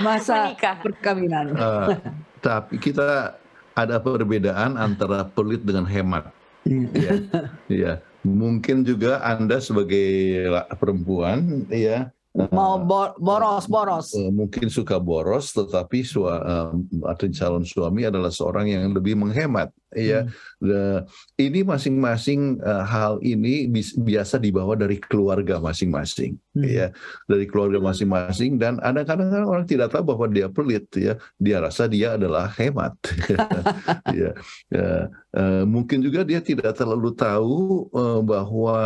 masa Menikah. perkawinan. Uh, tapi kita ada perbedaan antara pelit dengan hemat. Iya. ya. Mungkin juga Anda sebagai perempuan ya mau eh, boros eh, boros eh, mungkin suka boros tetapi atau calon suami adalah seorang yang lebih menghemat ya hmm. ini masing-masing hal ini biasa dibawa dari keluarga masing-masing hmm. ya dari keluarga masing-masing dan ada kadang-kadang orang tidak tahu bahwa dia pelit ya dia rasa dia adalah hemat ya, ya. mungkin juga dia tidak terlalu tahu bahwa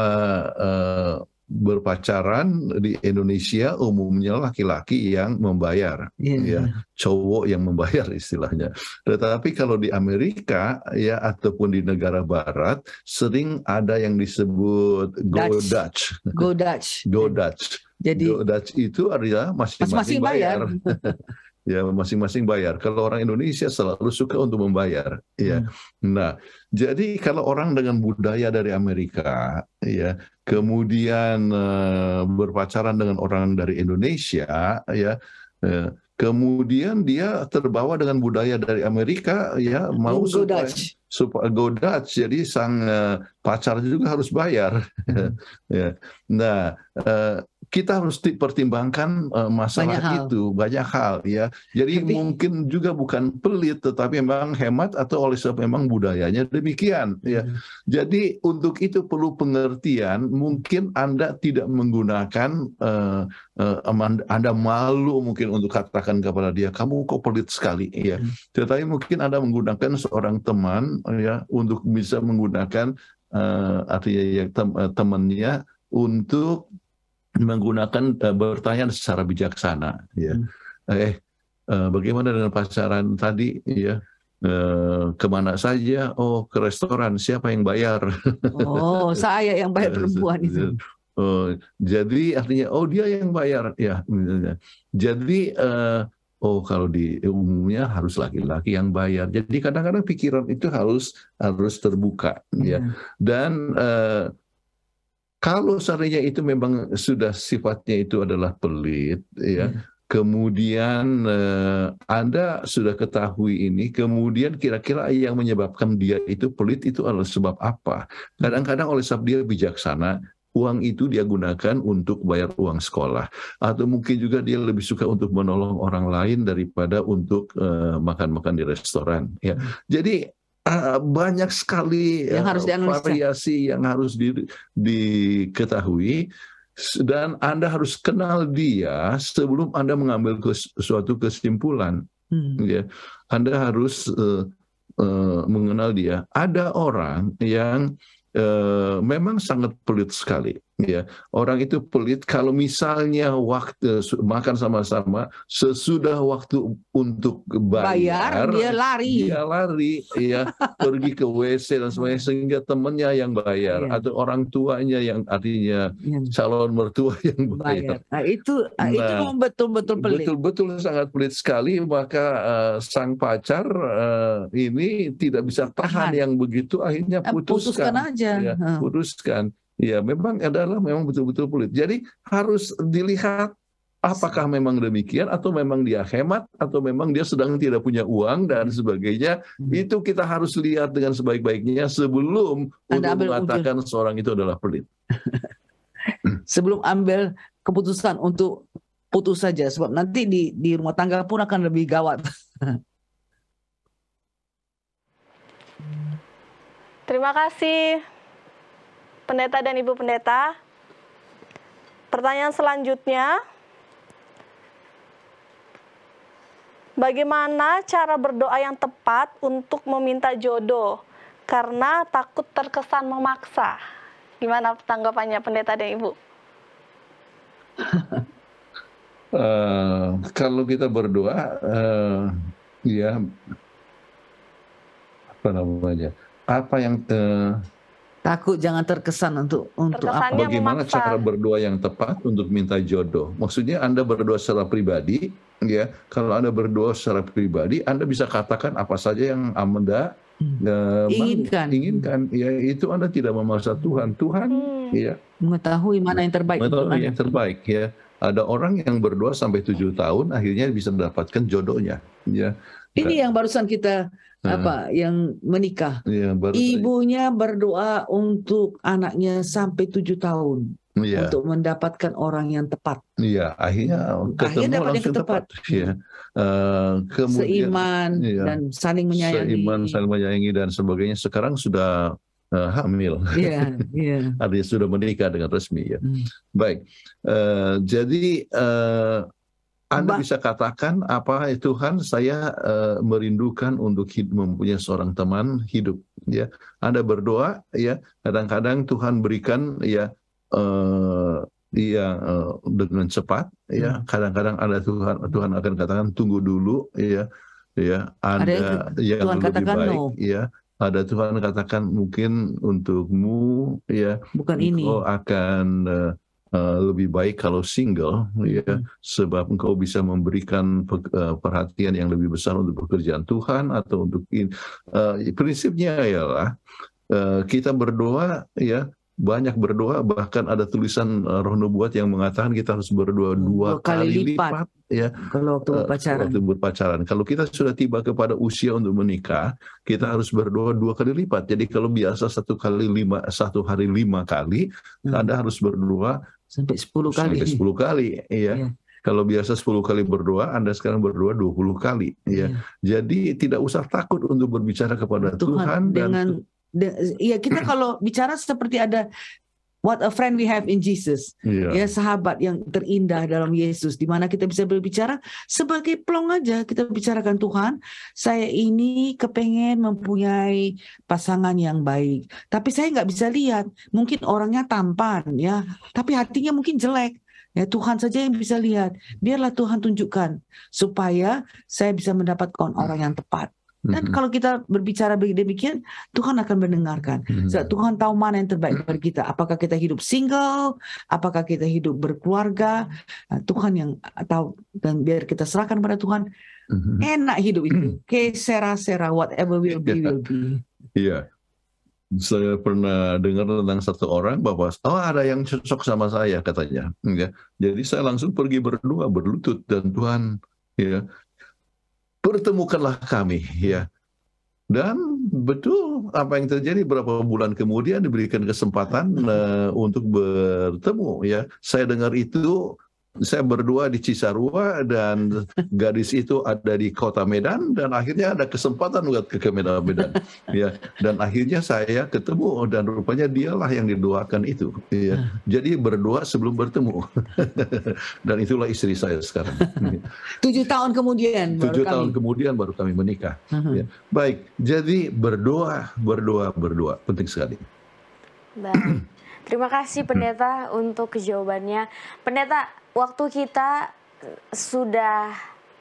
berpacaran di Indonesia umumnya laki-laki yang membayar, yeah. ya cowok yang membayar istilahnya. Tetapi kalau di Amerika ya ataupun di negara Barat sering ada yang disebut go Dutch, go Dutch, go Dutch. Jadi go Dutch itu adalah masing-masing bayar. ya masing-masing bayar. Kalau orang Indonesia selalu suka untuk membayar, ya. Hmm. Nah, jadi kalau orang dengan budaya dari Amerika, ya, kemudian uh, berpacaran dengan orang dari Indonesia, ya, uh, kemudian dia terbawa dengan budaya dari Amerika, ya, mau go Dutch. Supaya, eh, go Dutch, jadi sang uh, pacar juga harus bayar. Hmm. ya. Nah. Uh, kita harus dipertimbangkan uh, eh, masalah banyak itu hal. banyak hal ya. Jadi tapi, mungkin juga bukan pelit tetapi memang hemat atau oleh sebab memang budayanya demikian ya. Hmm. Jadi untuk itu perlu pengertian mungkin Anda tidak menggunakan uh, uh, Anda malu mungkin untuk katakan kepada dia kamu kok pelit sekali ya. Hmm. Tetapi mungkin Anda menggunakan seorang teman ya untuk bisa menggunakan uh, artinya ya, tem temannya untuk menggunakan uh, bertanya secara bijaksana ya hmm. eh uh, bagaimana dengan pasaran tadi ya kemana saja oh ke restoran siapa yang bayar oh saya yang bayar perempuan itu oh, jadi artinya oh dia yang bayar ya jadi oh kalau di umumnya harus laki-laki yang bayar. Jadi kadang-kadang pikiran itu harus harus terbuka ya. Hmm. Dan kalau seandainya itu memang sudah sifatnya itu adalah pelit, ya. Hmm. Kemudian uh, Anda sudah ketahui ini, kemudian kira-kira yang menyebabkan dia itu pelit itu adalah sebab apa? Kadang-kadang oleh sebab dia bijaksana, uang itu dia gunakan untuk bayar uang sekolah atau mungkin juga dia lebih suka untuk menolong orang lain daripada untuk eh, makan-makan uh, di restoran ya. Hmm. Jadi Eh, banyak sekali yang eh, harus variasi yang harus di, diketahui dan Anda harus kenal dia sebelum Anda mengambil suatu kesimpulan. Hmm. Ya. Anda harus uh, uh, mengenal dia. Ada orang yang uh, memang sangat pelit sekali. Ya, orang itu pelit kalau misalnya waktu makan sama-sama sesudah waktu untuk bayar, bayar dia lari. Dia lari ya, pergi ke WC dan semuanya sehingga temennya yang bayar ya. atau orang tuanya yang artinya ya. calon mertua yang bayar. bayar. Nah, itu ah, nah, itu betul-betul pelit. Betul-betul sangat pelit sekali maka uh, sang pacar uh, ini tidak bisa tahan, tahan. yang begitu akhirnya eh, putuskan. Putuskan aja. Ya, putuskan ya memang adalah memang betul-betul pelit. Jadi harus dilihat apakah memang demikian atau memang dia hemat atau memang dia sedang tidak punya uang dan hmm. sebagainya hmm. itu kita harus lihat dengan sebaik-baiknya sebelum Anda untuk mengatakan seorang itu adalah pelit sebelum ambil keputusan untuk putus saja sebab nanti di di rumah tangga pun akan lebih gawat terima kasih pendeta dan ibu pendeta. Pertanyaan selanjutnya, bagaimana cara berdoa yang tepat untuk meminta jodoh? Karena takut terkesan memaksa. Gimana tanggapannya pendeta dan ibu? uh, kalau kita berdoa, uh, ya apa namanya? Apa yang uh, Takut jangan terkesan untuk untuk apa? Bagaimana cara berdoa yang tepat untuk minta jodoh? Maksudnya Anda berdoa secara pribadi, ya. Kalau Anda berdoa secara pribadi, Anda bisa katakan apa saja yang Anda hmm. uh, inginkan. Inginkan, ya itu Anda tidak memaksa Tuhan. Tuhan, hmm. ya. Mengetahui mana yang terbaik. Mengetahui yang terbaik, ya. Ada orang yang berdoa sampai tujuh tahun, akhirnya bisa mendapatkan jodohnya, ya. Ini yang barusan kita uh, apa yang menikah. Iya, baru, Ibunya berdoa untuk anaknya sampai tujuh tahun. Iya. untuk mendapatkan orang yang tepat. Iya, akhirnya ketemu akhirnya langsung yang tepat. tepat. Iya. Uh, kemudian, seiman iya. dan saling menyayangi. Seiman, saling menyayangi dan sebagainya. Sekarang sudah uh, hamil. Iya, iya. Artinya sudah menikah dengan resmi ya. Hmm. Baik. Uh, jadi uh, anda bisa katakan apa Tuhan saya uh, merindukan untuk hidup, mempunyai seorang teman hidup ya. Anda berdoa ya, kadang-kadang Tuhan berikan ya uh, ya uh, dengan cepat ya. Hmm. Kadang-kadang ada Tuhan Tuhan akan katakan tunggu dulu ya. Ya, ada yang, Tuhan lebih baik no. ya ada Tuhan katakan mungkin untukmu ya bukan ini akan uh, Eh, lebih baik kalau single ya hmm. sebab engkau bisa memberikan eh, perhatian yang lebih besar untuk pekerjaan Tuhan atau untuk in, uh, prinsipnya ialah uh, kita berdoa ya banyak berdoa bahkan ada tulisan uh, roh nubuat yang mengatakan kita harus berdoa hmm, dua, dua kali, lipat, lipat ya kalau waktu berpacaran. Uh, waktu berpacaran kalau kita sudah tiba kepada usia untuk menikah kita harus berdoa dua kali lipat jadi kalau biasa satu kali lima satu hari lima kali hmm. anda harus berdoa sampai 10 kali. Sampai 10 kali, iya. Ya. Kalau biasa 10 kali berdoa, Anda sekarang berdoa 20 kali, ya. Iya. Jadi tidak usah takut untuk berbicara kepada Tuhan, Tuhan dengan dan... ya kita kalau bicara seperti ada What a friend we have in Jesus. Yeah. Ya sahabat yang terindah dalam Yesus di mana kita bisa berbicara sebagai plong aja kita bicarakan Tuhan, saya ini kepengen mempunyai pasangan yang baik, tapi saya nggak bisa lihat. Mungkin orangnya tampan ya, tapi hatinya mungkin jelek. Ya Tuhan saja yang bisa lihat. Biarlah Tuhan tunjukkan supaya saya bisa mendapatkan orang yang tepat. Dan hmm kalau kita berbicara demikian, Tuhan akan mendengarkan. Mm-hmm. Tuhan tahu mana yang terbaik bagi kita. Apakah kita hidup single, apakah kita hidup berkeluarga, nah, Tuhan yang tahu dan biar kita serahkan pada Tuhan. hmm Enak hidup itu. Okay, sera sera whatever will be will be. Iya. Yeah. Saya pernah dengar tentang satu orang bahwa oh ada yang cocok sama saya katanya. Ya. Jadi saya langsung pergi berdua berlutut dan Tuhan ya pertemukanlah kami ya. Dan betul apa yang terjadi berapa bulan kemudian diberikan kesempatan uh, untuk bertemu ya. Saya dengar itu saya berdua di Cisarua dan gadis itu ada di kota Medan dan akhirnya ada kesempatan buat ke, Medan ya dan akhirnya saya ketemu dan rupanya dialah yang didoakan itu ya jadi berdua sebelum bertemu dan itulah istri saya sekarang ya. tujuh tahun kemudian tujuh kami... tahun kemudian baru kami menikah ya. baik jadi berdoa berdoa berdoa penting sekali baik Terima kasih pendeta untuk jawabannya. Pendeta, waktu kita eh, sudah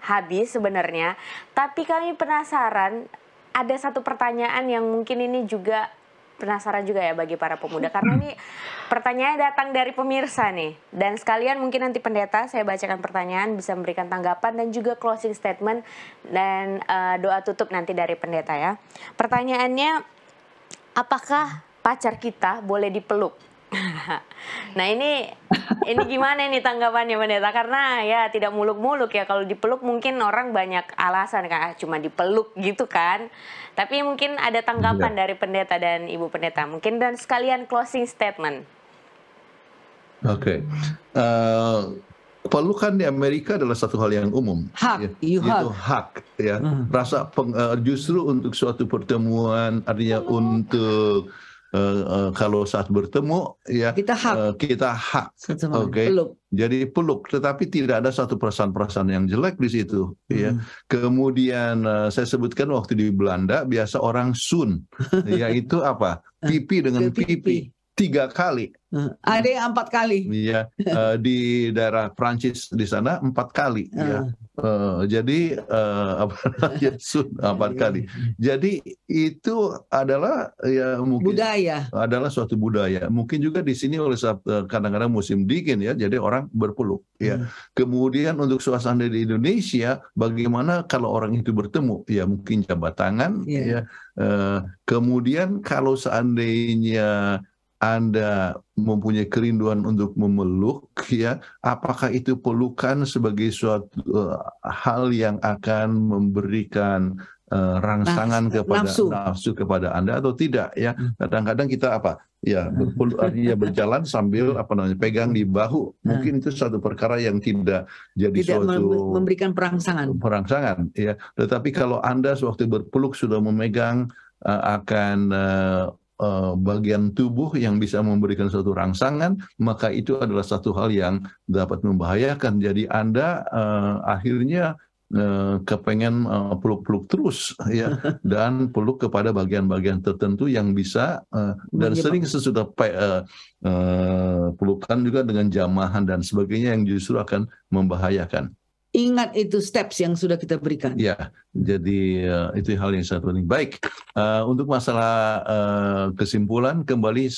habis sebenarnya, tapi kami penasaran ada satu pertanyaan yang mungkin ini juga penasaran juga ya bagi para pemuda karena ini pertanyaan datang dari pemirsa nih dan sekalian mungkin nanti pendeta saya bacakan pertanyaan bisa memberikan tanggapan dan juga closing statement dan uh, doa tutup nanti dari pendeta ya pertanyaannya apakah pacar kita boleh dipeluk nah ini ini gimana nih tanggapannya pendeta karena ya tidak muluk-muluk ya kalau dipeluk mungkin orang banyak alasan kan ah, cuma dipeluk gitu kan tapi mungkin ada tanggapan ya. dari pendeta dan ibu pendeta mungkin dan sekalian closing statement oke okay. uh, eh, pelukan di Amerika adalah satu hal yang umum hak ya, iya, itu hak ya hmm. rasa peng, uh, justru untuk suatu pertemuan artinya oh. untuk uh, kalau saat bertemu ya kita hak, uh, kita hak. oke okay. peluk. jadi peluk tetapi tidak ada satu perasaan-perasaan yang jelek di situ ya. hmm. ya kemudian uh, saya sebutkan waktu di Belanda biasa orang sun yaitu apa pipi dengan pipi, pipi. tiga kali ada yang empat kali iya di daerah Prancis di sana empat kali uh. ya Uh, jadi uh, apa Yesun apa iya, kali. Iya. Jadi itu adalah ya mungkin budaya. Adalah suatu budaya. Mungkin juga di sini oleh eh, kadang-kadang musim dingin ya, jadi orang berpeluk ya. Hmm. Kemudian untuk suasana di Indonesia bagaimana kalau orang itu bertemu ya mungkin jabat tangan yeah. ya. Uh, kemudian kalau seandainya anda mempunyai kerinduan untuk memeluk ya apakah itu pelukan sebagai suatu uh, hal yang akan memberikan uh, rangsangan Nafs kepada nafsu. nafsu kepada Anda atau tidak ya hmm. kadang-kadang kita apa ya artinya eh, berjalan sambil apa namanya pegang di bahu hmm. mungkin itu satu perkara yang tidak jadi tidak suatu memberikan perangsangan perangsangan ya tetapi kalau Anda sewaktu berpeluk sudah memegang akan Eh, bagian tubuh yang bisa memberikan suatu rangsangan, maka itu adalah satu hal yang dapat membahayakan. Jadi Anda uh, akhirnya uh, kepengen peluk peluk-peluk terus ya dan peluk kepada bagian-bagian tertentu yang bisa uh, dan Menyebab. sering sesudah pe, uh, uh, pelukan juga dengan jamahan dan sebagainya yang justru akan membahayakan. Ingat itu steps yang sudah kita berikan. Ya, jadi uh, itu hal yang sangat penting. Baik, uh, untuk masalah uh, kesimpulan, kembali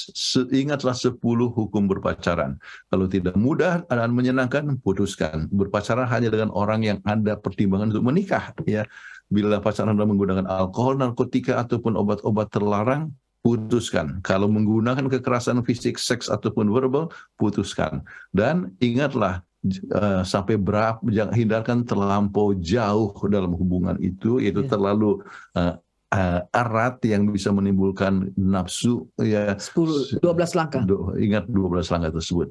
ingatlah 10 hukum berpacaran. Kalau tidak mudah dan menyenangkan, putuskan. Berpacaran hanya dengan orang yang Anda pertimbangkan untuk menikah. Ya, Bila pacaran Anda menggunakan alkohol, narkotika, ataupun obat-obat terlarang, putuskan. Kalau menggunakan kekerasan fisik, seks, ataupun verbal, putuskan. Dan ingatlah, Eh, sampai berapa jangan hindarkan terlampau jauh dalam hubungan itu itu yeah. terlalu uh, uh, erat yang bisa menimbulkan nafsu ya 10 12 langkah. Do, ingat 12 langkah tersebut.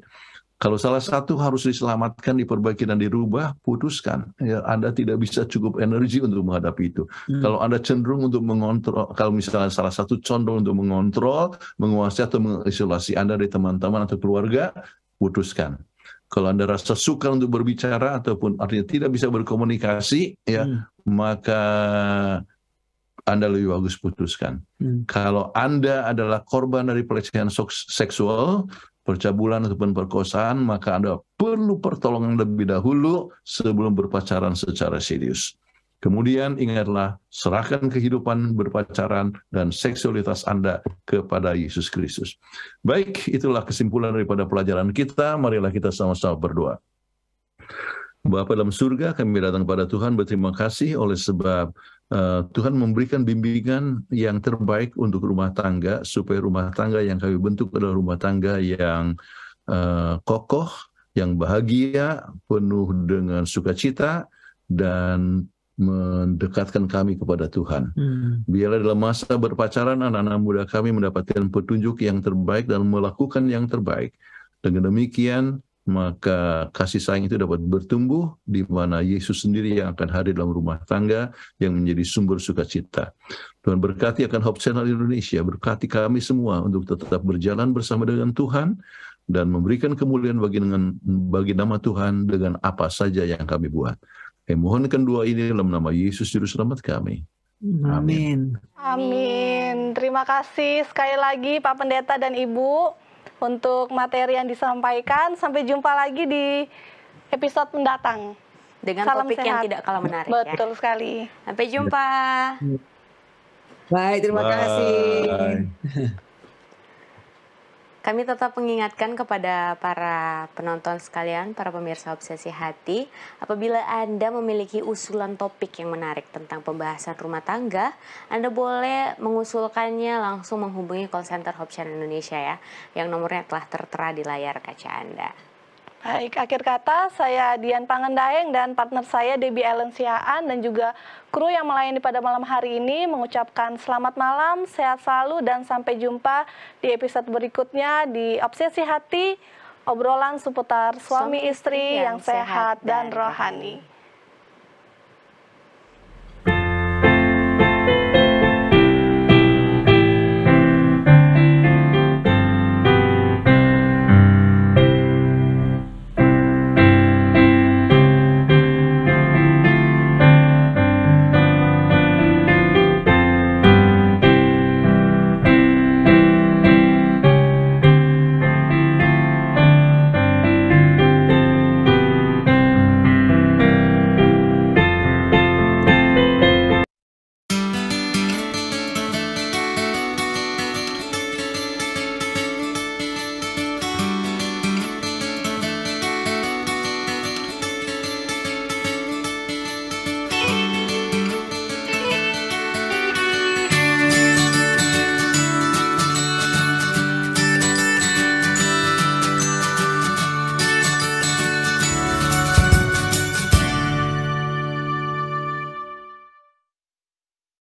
Kalau salah satu harus diselamatkan, diperbaiki dan dirubah, putuskan. Ya, anda tidak bisa cukup energi untuk menghadapi itu. Hmm. Kalau anda cenderung untuk mengontrol, kalau misalnya salah satu condong untuk mengontrol, menguasai atau mengisolasi anda dari teman-teman atau keluarga, putuskan kalau Anda rasa suka untuk berbicara ataupun artinya tidak bisa berkomunikasi, ya hmm. maka Anda lebih bagus putuskan. Hmm. Kalau Anda adalah korban dari pelecehan seksual, percabulan ataupun perkosaan, maka Anda perlu pertolongan lebih dahulu sebelum berpacaran secara serius. Kemudian ingatlah, serahkan kehidupan berpacaran dan seksualitas Anda kepada Yesus Kristus. Baik, itulah kesimpulan daripada pelajaran kita. Marilah kita sama-sama berdoa. Bapak dalam surga, kami datang kepada Tuhan berterima kasih oleh sebab uh, Tuhan memberikan bimbingan yang terbaik untuk rumah tangga, supaya rumah tangga yang kami bentuk adalah rumah tangga yang uh, kokoh, yang bahagia, penuh dengan sukacita, dan mendekatkan kami kepada Tuhan. Hmm. Biarlah dalam masa berpacaran anak-anak muda kami mendapatkan petunjuk yang terbaik dan melakukan yang terbaik. Dengan demikian maka kasih sayang itu dapat bertumbuh di mana Yesus sendiri yang akan hadir dalam rumah tangga yang menjadi sumber sukacita. Tuhan berkati akan Hope Channel Indonesia, berkati kami semua untuk tetap berjalan bersama dengan Tuhan dan memberikan kemuliaan bagi dengan bagi nama Tuhan dengan apa saja yang kami buat. Kami eh, mohonkan doa ini dalam nama Yesus Juru Selamat kami. Amin. Amin. Terima kasih sekali lagi Pak Pendeta dan Ibu untuk materi yang disampaikan. Sampai jumpa lagi di episode mendatang. Dengan Salam topik sehat. yang tidak kalah menarik ya. Betul ya. sekali. Sampai jumpa. Baik, terima Bye. kasih. Kami tetap mengingatkan kepada para penonton sekalian, para pemirsa obsesi hati, apabila Anda memiliki usulan topik yang menarik tentang pembahasan rumah tangga, Anda boleh mengusulkannya langsung menghubungi call center Hope Indonesia ya, yang nomornya telah tertera di layar kaca Anda. Baik, akhir kata saya Dian Pangendaeng dan partner saya Debbie Ellen Siaan dan juga kru yang melayani pada malam hari ini mengucapkan selamat malam, sehat selalu dan sampai jumpa di episode berikutnya di Obsesi Hati, obrolan seputar suami, istri yang, sehat dan rohani.